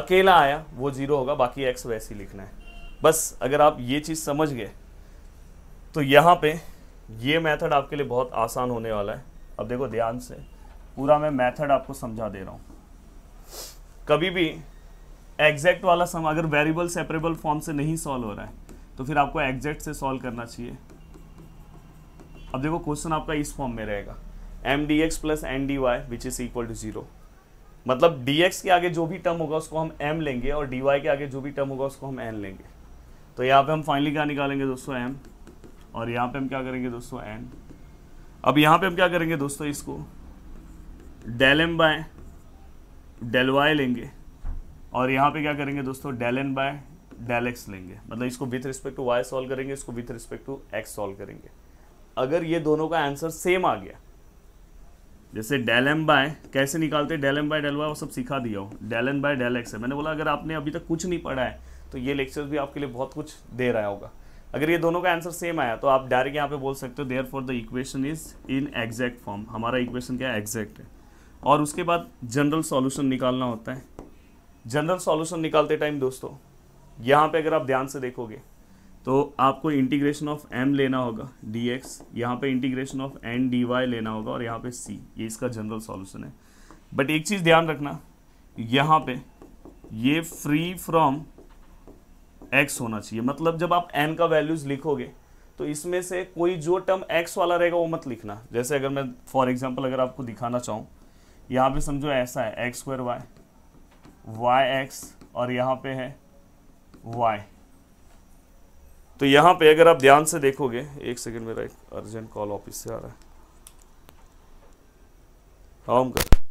अकेला आया वो जीरो होगा बाकी एक्स वैसे ही लिखना है बस अगर आप ये चीज़ समझ गए तो यहाँ पे ये मेथड आपके लिए बहुत आसान होने वाला है अब देखो ध्यान से पूरा मैं मेथड आपको समझा दे रहा हूँ कभी भी एग्जैक्ट वाला सम अगर वेरिएबल सेपरेबल फॉर्म से नहीं सॉल्व हो रहा है तो फिर आपको एग्जैक्ट से सॉल्व करना चाहिए अब देखो क्वेश्चन आपका इस फॉर्म में रहेगा m d x plus n d y which is equal to zero मतलब डी एक्स के आगे जो भी टर्म होगा उसको हम एम लेंगे और डी वाई के आगे जो भी टर्म होगा उसको हम एन लेंगे तो यहाँ पे हम फाइनली क्या निकालेंगे दोस्तों एम और यहाँ पे हम क्या करेंगे दोस्तों एन अब यहाँ पे हम क्या करेंगे दोस्तों इसको del m by del y लेंगे और यहाँ पे क्या करेंगे दोस्तों del n by del x लेंगे मतलब इसको with respect to y solve करेंगे इसको with respect to x solve करेंगे अगर ये दोनों का आंसर सेम आ गया जैसे डेल एम बाय कैसे निकालते हैं del m by del y वो सब सिखा दिया हो del n by del x है मैंने बोला अगर आपने अभी तक कुछ नहीं पढ़ा है तो ये लेक्चर भी आपके लिए बहुत कुछ दे रहा होगा अगर ये दोनों का आंसर सेम आया तो आप डायरेक्ट यहाँ पे बोल सकते हो therefore the equation is in exact form हमारा इक्वेशन क्या एग्जैक्ट है और उसके बाद जनरल सॉल्यूशन निकालना होता है जनरल सॉल्यूशन निकालते टाइम दोस्तों यहाँ पे अगर आप ध्यान से देखोगे तो आपको इंटीग्रेशन ऑफ एम लेना होगा डी एक्स यहाँ पर integration of n d y लेना होगा और यहाँ पे सी ये इसका जनरल सॉल्यूशन है बट एक चीज़ ध्यान रखना यहाँ पे ये फ्री फ्रॉम एक्स होना चाहिए मतलब जब आप एन का वैल्यूज लिखोगे तो इसमें से कोई जो टर्म एक्स वाला रहेगा वो मत लिखना जैसे अगर मैं फॉर एग्जाम्पल अगर आपको दिखाना चाहूँ यहाँ पे समझो ऐसा है x square y y x और यहाँ पे है वाई तो यहां पे अगर आप ध्यान से देखोगे एक सेकंड मेरा एक अर्जेंट कॉल ऑफिस से आ रहा है हम हाँ, कर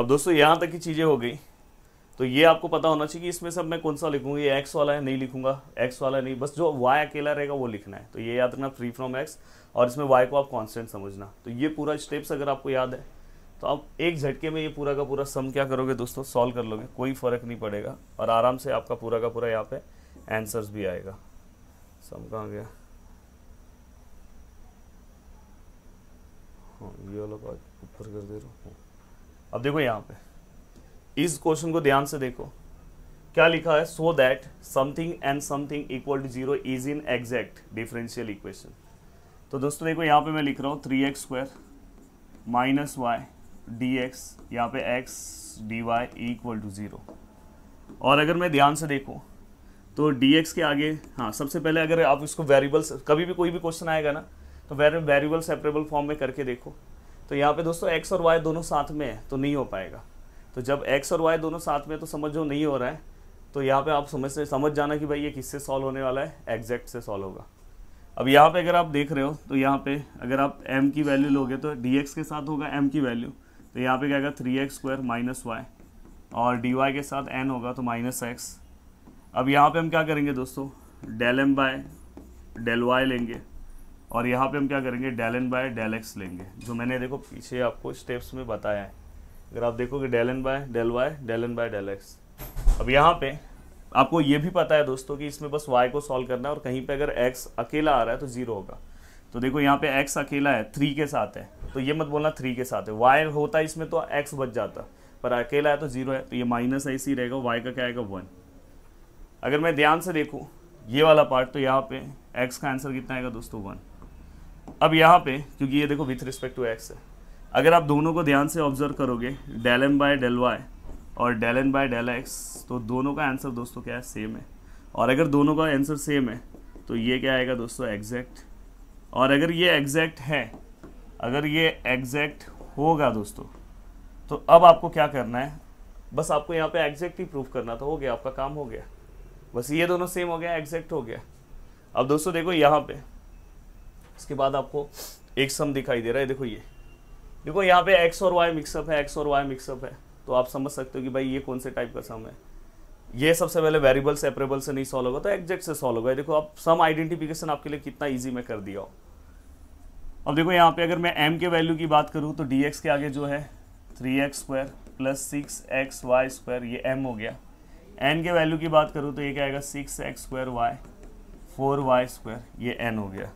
अब दोस्तों यहाँ तक की चीज़ें हो गई तो ये आपको पता होना चाहिए कि इसमें सब मैं कौन सा लिखूंगा ये एक्स वाला है नहीं लिखूंगा एक्स वाला नहीं बस जो वाई अकेला रहेगा वो लिखना है तो ये याद रखना फ्री फ्रॉम एक्स और इसमें वाई को आप कांस्टेंट समझना तो ये पूरा स्टेप्स अगर आपको याद है तो आप एक झटके में ये पूरा का पूरा सम क्या करोगे दोस्तों सॉल्व कर लोगे कोई फ़र्क नहीं पड़ेगा और आराम से आपका पूरा का पूरा यहाँ पे आंसर्स भी आएगा सम कहाँ गया हाँ ये वाला ऊपर कर दे रहा हूँ अब देखो यहाँ पे इस क्वेश्चन को ध्यान से देखो क्या लिखा है so that something and something equal to zero is in exact differential equation तो दोस्तों देखो यहाँ पे मैं लिख रहा हूँ three x square minus y D x यहाँ पे x d y equal to zero और अगर मैं ध्यान से देखूँ तो डी एक्स के आगे हाँ सबसे पहले अगर आप इसको वेरिएबल्स कभी भी कोई भी क्वेश्चन आएगा ना तो वेरिएबल सेपरेबल फॉर्म में करके देखो तो यहाँ पे दोस्तों एक्स और वाई दोनों साथ में है तो नहीं हो पाएगा तो जब एक्स और वाई दोनों साथ में तो समझो नहीं हो रहा है तो यहाँ पे आप समझ से समझ जाना कि भाई ये किससे सॉल्व होने वाला है एग्जैक्ट से सॉल्व होगा अब यहाँ पे अगर आप देख रहे हो तो यहाँ पे अगर आप m की वैल्यू लोगे तो dx के साथ होगा m की वैल्यू तो यहाँ पे क्या आएगा three x square minus y और डी वाई के साथ n होगा तो माइनस एक्स अब यहाँ पे हम क्या करेंगे दोस्तों del m by del y लेंगे और यहाँ पे हम क्या करेंगे del n by del x लेंगे जो मैंने देखो पीछे आपको स्टेप्स में बताया है अगर आप देखोगे del n by del y del n by del x अब यहाँ पे आपको ये भी पता है दोस्तों कि इसमें बस वाई को सॉल्व करना है और कहीं पे अगर एक्स अकेला आ रहा है तो जीरो होगा तो देखो यहाँ पे एक्स अकेला है थ्री के साथ है तो ये मत बोलना थ्री के साथ है वाई होता है इसमें तो एक्स बच जाता पर अकेला है तो जीरो है तो ये माइनस ऐसे ही रहेगा वाई का क्या आएगा वन अगर मैं ध्यान से देखूँ ये वाला पार्ट तो यहाँ पे एक्स का आंसर कितना आएगा दोस्तों वन अब यहाँ पे क्योंकि ये देखो विथ रिस्पेक्ट टू एक्स है अगर आप दोनों को ध्यान से ऑब्जर्व करोगे del m by del y और del n by del x तो दोनों का आंसर दोस्तों क्या है सेम है और अगर दोनों का आंसर सेम है तो ये क्या आएगा दोस्तों एग्जैक्ट और अगर ये एग्जैक्ट है अगर ये एग्जैक्ट होगा दोस्तों तो अब आपको क्या करना है बस आपको यहाँ पे एग्जैक्ट ही प्रूफ करना था हो गया आपका काम हो गया बस ये दोनों सेम हो गया एग्जैक्ट हो गया अब दोस्तों देखो यहाँ पे इसके बाद आपको एक सम दिखाई दे रहा है देखो ये देखो यहाँ पे एक्स और वाई मिक्सअप है एक्स और वाई मिक्सअप है तो आप समझ सकते हो कि भाई ये कौन से टाइप का सम है ये सबसे पहले वेरिएबल सेपरेबल से नहीं सॉल्व होगा तो एग्जैक्ट से सॉल्व होगा देखो आप सम आइडेंटिफिकेशन आपके लिए कितना ईजी में कर दिया हो अब देखो यहाँ पे अगर मैं एम के वैल्यू की बात करूँ तो डी के आगे जो है three x square plus six x Y square ये एम हो गया एन के वैल्यू की बात करूँ तो ये क्या आएगा six x square y four y square ये एन हो गया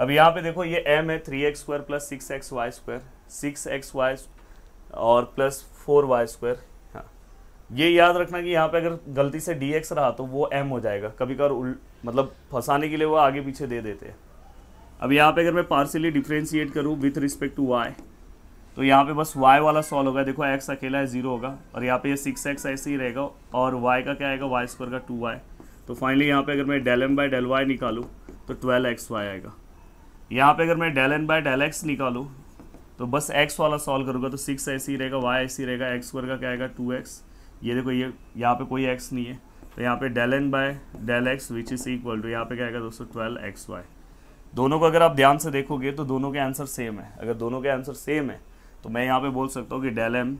अब यहाँ पे देखो ये m है three x square plus six x Y square six x y और प्लस फोर वाई स्क्वायर हाँ ये याद रखना कि यहाँ पे अगर गलती से डी एक्स रहा तो वो एम हो जाएगा कभी कभार मतलब फंसाने के लिए वो आगे पीछे दे देते हैं अब यहाँ पे अगर मैं पार्सली डिफ्रेंशिएट करूँ विथ रिस्पेक्ट टू वाई तो यहाँ पे बस वाई वाला सॉल्व होगा देखो एक्स अकेला है जीरो होगा और यहाँ पे ये सिक्स एक्स ऐसे ही रहेगा और वाई का क्या आएगा वाई स्क्वायर का टू वाई तो फाइनली यहाँ पे अगर मैं del m by del y निकालूँ तो ट्वेल्व एक्स वाई आएगा यहाँ पे अगर मैं del n by del x निकालू तो बस एक्स वाला सॉल्व करूँगा तो सिक्स ए सी रहेगा वाई ऐसी रहेगा एक्स वर्ग का क्या आएगा टू एक्स ये देखो ये यहाँ पे कोई एक्स नहीं है तो यहाँ पे del n by del x which is equal to यहाँ पे क्या आएगा दोस्तों ट्वेल्व एक्स वाई दोनों को अगर आप ध्यान से देखोगे तो दोनों के आंसर सेम है अगर दोनों के आंसर सेम है तो मैं यहाँ पे बोल सकता हूँ कि del m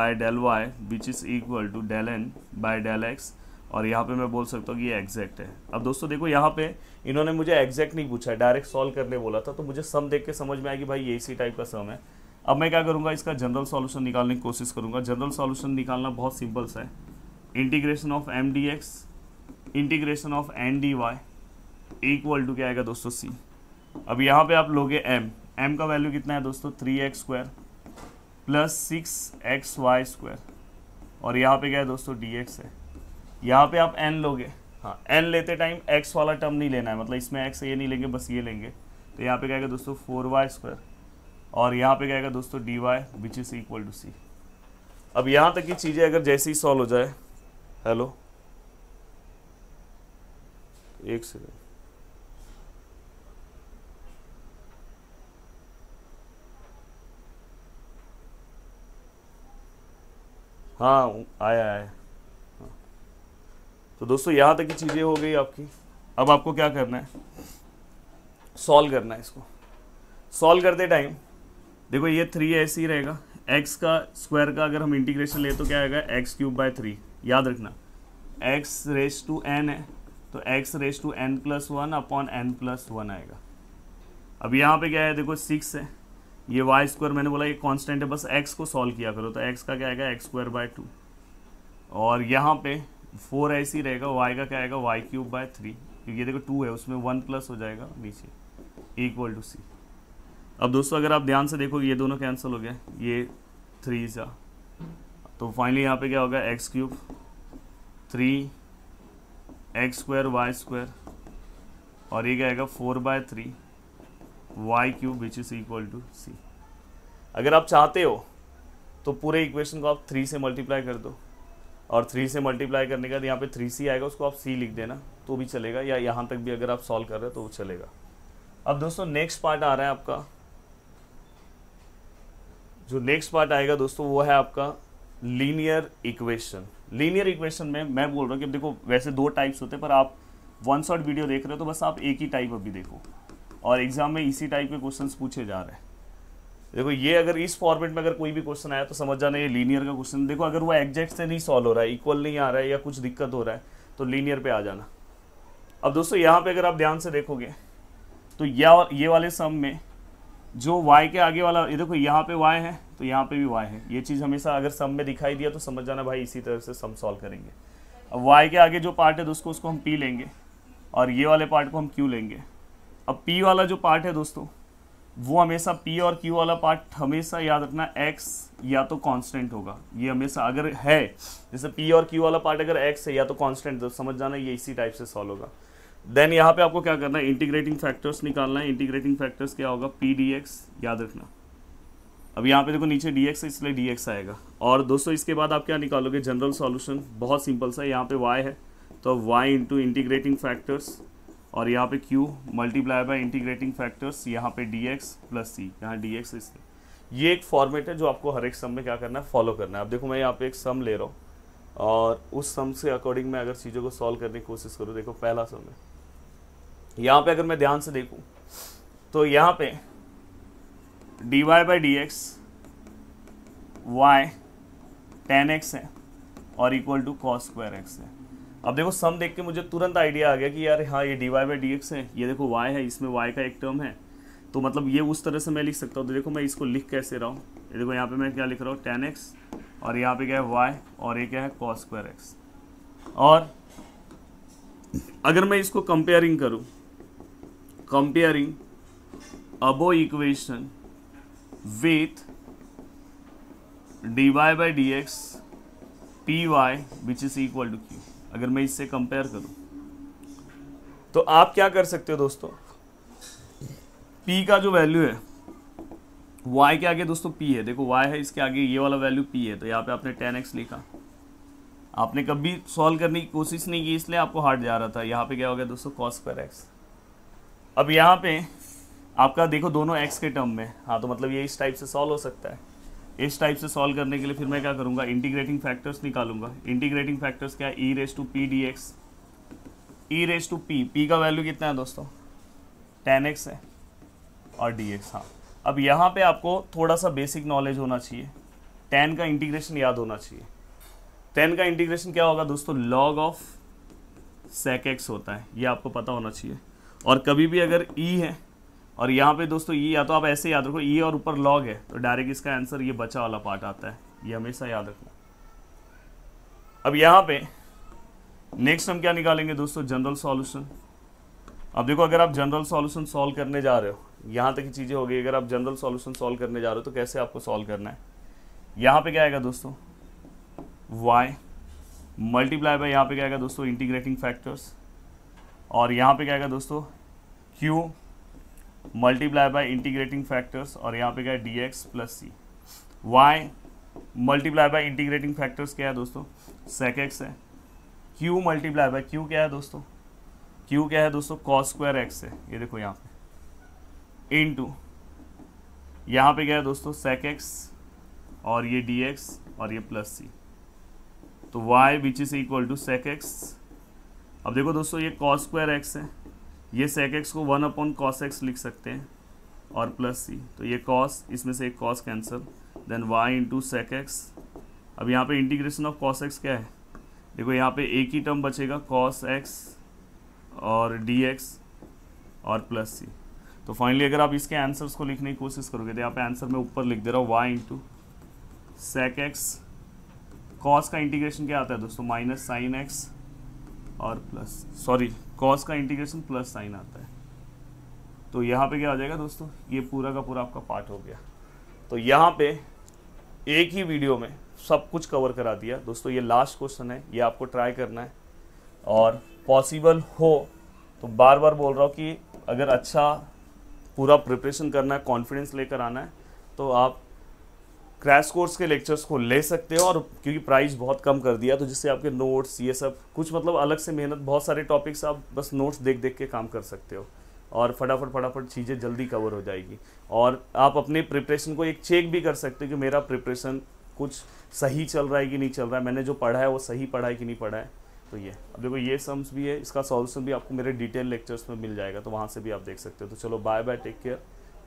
by del y which is equal to del n by del x और यहाँ पे मैं बोल सकता हूँ कि ये एग्जैक्ट है अब दोस्तों देखो यहाँ पे इन्होंने मुझे एग्जैक्ट नहीं पूछा डायरेक्ट सॉल्व करने बोला था तो मुझे सम देख के समझ में आएगी भाई ये इसी टाइप का सम है अब मैं क्या करूँगा इसका जनरल सॉल्यूशन निकालने की कोशिश करूँगा जनरल सॉल्यूशन निकालना बहुत सिंपल सा है integration of m d x integration of n d y equal to क्या आएगा दोस्तों सी अब यहाँ पे आप लोगे एम एम का वैल्यू कितना है दोस्तों three x square plus six x Y square और यहाँ पे क्या है दोस्तों डी एक्स है यहाँ पे आप एन लोगे हाँ एन लेते टाइम एक्स वाला टर्म नहीं लेना है मतलब इसमें एक्स ये नहीं लेंगे बस ये लेंगे तो यहाँ पे क्या दोस्तों फोर वाई स्क्वायर और यहाँ पे क्या दोस्तों d y which is equal to c अब यहाँ तक की चीज़ें अगर जैसे ही सॉल्व हो जाए हेलो एक से हाँ आया आया तो दोस्तों यहाँ तक की चीज़ें हो गई आपकी अब आपको क्या करना है सॉल्व करना है इसको सॉल्व करते टाइम देखो ये थ्री ऐसे ही रहेगा एक्स का स्क्वायर का अगर हम इंटीग्रेशन ले तो क्या आएगा एक्स क्यूब बाय थ्री याद रखना एक्स रेस टू एन है तो x raise to n plus one upon n plus one आएगा अब यहाँ पे क्या है देखो सिक्स है ये वाई स्क्वायर मैंने बोला ये कांस्टेंट है बस एक्स को सॉल्व किया करो तो एक्स का क्या आएगा एक्स स्क्वायर बाय टू और यहाँ पे फोर ऐसी रहेगा वाई का क्या आएगा वाई क्यूब बाय थ्री क्योंकि ये देखो टू है उसमें वन प्लस हो जाएगा नीचे इक्वल टू सी अब दोस्तों अगर आप ध्यान से देखो ये दोनों कैंसिल हो गया ये थ्री सा तो फाइनली यहाँ पे क्या होगा x cube three x square y square और ये क्या आएगा four by three y cube which is equal to c अगर आप चाहते हो तो पूरे इक्वेशन को आप थ्री से मल्टीप्लाई कर दो और थ्री से मल्टीप्लाई करने के बाद यहाँ पे थ्री सी आएगा उसको आप सी लिख देना तो भी चलेगा या यहाँ तक भी अगर आप सॉल्व कर रहे हो तो वो चलेगा अब दोस्तों नेक्स्ट पार्ट आ रहा है आपका जो नेक्स्ट पार्ट आएगा दोस्तों वो है आपका लीनियर इक्वेशन लीनियर इक्वेशन में मैं बोल रहा हूँ कि देखो वैसे दो टाइप्स होते हैं पर आप वन शॉर्ट वीडियो देख रहे हो तो बस आप एक ही टाइप अभी देखो और एग्जाम में इसी टाइप के क्वेश्चन पूछे जा रहे हैं देखो ये अगर इस फॉर्मेट में अगर कोई भी क्वेश्चन आया तो समझ जाना ये लीनियर का क्वेश्चन देखो अगर वो एग्जैक्ट से नहीं सॉल्व हो रहा है इक्वल नहीं आ रहा है या कुछ दिक्कत हो रहा है तो लीनियर पे आ जाना अब दोस्तों यहाँ पे अगर आप ध्यान से देखोगे तो या ये वाले सम में जो वाई के आगे वाला ये देखो यहाँ पे वाई है तो यहाँ पे भी वाई है ये चीज़ हमेशा अगर सम में दिखाई दिया तो समझ जाना भाई इसी तरह से सम सॉल्व करेंगे अब वाई के आगे जो पार्ट है दोस्तों उसको हम पी लेंगे और ये वाले पार्ट को हम क्यू लेंगे अब पी वाला जो पार्ट है दोस्तों वो हमेशा पी और क्यू वाला पार्ट हमेशा याद रखना एक्स या तो कांस्टेंट होगा ये हमेशा अगर है जैसे पी और क्यू वाला पार्ट अगर एक्स है या तो कांस्टेंट तो समझ जाना ये इसी टाइप से सॉल्व होगा देन यहाँ पे आपको क्या करना है इंटीग्रेटिंग फैक्टर्स निकालना है इंटीग्रेटिंग फैक्टर्स क्या होगा पी डी एक्स याद रखना अब यहाँ पे देखो नीचे डी एक्स है इसलिए डी एक्स आएगा और दोस्तों इसके बाद आप क्या निकालोगे जनरल सॉल्यूशन बहुत सिंपल सा यहाँ पे वाई है तो वाई इंटू इंटीग्रेटिंग फैक्टर्स और यहाँ पे q multiply by integrating factors यहाँ पे dx प्लस सी यहाँ डी एक्स इस ये एक फॉर्मेट है जो आपको हर एक सम में क्या करना है फॉलो करना है अब देखो मैं यहाँ पे एक सम ले रहा हूँ और उस सम से अकॉर्डिंग मैं अगर चीज़ों को सॉल्व करने की कोशिश करूँ देखो पहला सम है यहाँ पे अगर मैं ध्यान से देखूँ तो यहाँ पे d Y by D x y tan x है और equal to cos square x है अब देखो सम देख के मुझे तुरंत आइडिया आ गया कि यार हाँ ये D Y by D x है ये देखो वाई है इसमें वाई का एक टर्म है तो मतलब ये उस तरह से मैं लिख सकता हूँ तो देखो मैं इसको लिख कैसे रहा हूँ ये देखो यहाँ पे मैं क्या लिख रहा हूँ टेन एक्स और यहाँ पे क्या है वाई और ये क्या है कॉस स्क्वायर एक्स और अगर मैं इसको कंपेयरिंग करूँ comparing above equation with d Y by D x p y which is equal to q अगर मैं इससे कंपेयर करूं तो आप क्या कर सकते हो दोस्तों P का जो वैल्यू है y के आगे दोस्तों P है देखो y है इसके आगे ये वाला वैल्यू P है तो यहाँ पे आपने टेन एक्स लिखा आपने कभी सॉल्व करने की कोशिश नहीं की इसलिए आपको हार्ड जा रहा था यहाँ पे क्या हो गया दोस्तों कॉस पर एक्स अब यहाँ पे आपका देखो दोनों एक्स के टर्म में हाँ तो मतलब ये इस टाइप से सॉल्व हो सकता है इस टाइप से सॉल्व करने के लिए फिर मैं क्या करूंगा इंटीग्रेटिंग फैक्टर्स निकालूंगा इंटीग्रेटिंग फैक्टर्स क्या है e raise to p d x e raise to p p का वैल्यू कितना है दोस्तों टेन एक्स है और डी एक्स हाँ अब यहाँ पे आपको थोड़ा सा बेसिक नॉलेज होना चाहिए टेन का इंटीग्रेशन याद होना चाहिए टेन का इंटीग्रेशन क्या होगा दोस्तों लॉग ऑफ सेक एक्स होता है ये आपको पता होना चाहिए और कभी भी अगर ई e है और यहाँ पे दोस्तों ये या तो आप ऐसे याद रखो ये और ऊपर लॉग है तो डायरेक्ट इसका आंसर ये बचा वाला पार्ट आता है ये हमेशा याद रखो अब यहाँ पे नेक्स्ट हम क्या निकालेंगे दोस्तों जनरल सॉल्यूशन अब देखो अगर आप जनरल सॉल्यूशन सॉल्व करने जा रहे हो यहाँ तक की चीज़ें हो गई अगर आप जनरल सॉल्यूशन सॉल्व करने जा रहे हो तो कैसे आपको सॉल्व करना है यहाँ पे क्या आएगा दोस्तों y मल्टीप्लाई बाय यहाँ पे क्या आएगा दोस्तों इंटीग्रेटिंग फैक्टर्स और यहाँ पे क्या आएगा दोस्तों q multiply by integrating factors और यहाँ पे क्या है d x plus c y multiply by integrating factors क्या है दोस्तों सेक एक्स है क्यू मल्टीप्लाई बाय क्यू क्या है दोस्तों क्यू क्या है दोस्तों कॉस स्क्वायर एक्स है ये देखो यहाँ पे इन टू यहाँ पे क्या है दोस्तों सेक एक्स और ये डी एक्स और ये प्लस सी तो y which is equal to sec x अब देखो दोस्तों ये कॉस स्क्वायर एक्स है ये सेक एक्स को वन अपॉन कॉस एक्स लिख सकते हैं और प्लस सी तो ये कॉस इसमें से एक cos cancel then y into sec x अब यहाँ पे इंटीग्रेशन ऑफ कॉस एक्स क्या है देखो यहाँ पे एक ही टर्म बचेगा कॉस एक्स और डी एक्स और प्लस सी तो फाइनली अगर आप इसके आंसर्स को लिखने की कोशिश करोगे तो यहाँ पे आंसर में ऊपर लिख दे रहा हूँ y into sec x cos का इंटीग्रेशन क्या आता है दोस्तों माइनस साइन एक्स और प्लस सॉरी कॉस का इंटीग्रेशन प्लस साइन आता है तो यहाँ पे क्या आ जाएगा दोस्तों ये पूरा का पूरा आपका पार्ट हो गया तो यहाँ पे एक ही वीडियो में सब कुछ कवर करा दिया दोस्तों ये लास्ट क्वेश्चन है ये आपको ट्राई करना है और पॉसिबल हो तो बार बार बोल रहा हूँ कि अगर अच्छा पूरा प्रिपरेशन करना है कॉन्फिडेंस लेकर आना है तो आप क्रैश कोर्स के लेक्चर्स को ले सकते हो और क्योंकि प्राइस बहुत कम कर दिया तो जिससे आपके नोट्स ये सब कुछ मतलब अलग से मेहनत बहुत सारे टॉपिक्स आप बस नोट्स देख देख के काम कर सकते हो और फटाफट फटाफट चीज़ें जल्दी कवर हो जाएगी और आप अपने प्रिपरेशन को एक चेक भी कर सकते हो कि मेरा प्रिपरेशन कुछ सही चल रहा है कि नहीं चल रहा है मैंने जो पढ़ा है वो सही पढ़ा है कि नहीं पढ़ा है तो ये अब देखो ये सम्स भी है इसका सॉल्यूशन भी आपको मेरे डिटेल लेक्चर्स में मिल जाएगा तो वहाँ से भी आप देख सकते हो तो चलो बाय बाय टेक केयर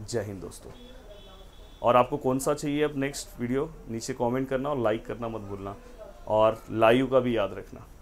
जय हिंद दोस्तों और आपको कौन सा चाहिए अब नेक्स्ट वीडियो नीचे कमेंट करना और लाइक करना मत भूलना और लाइव का भी याद रखना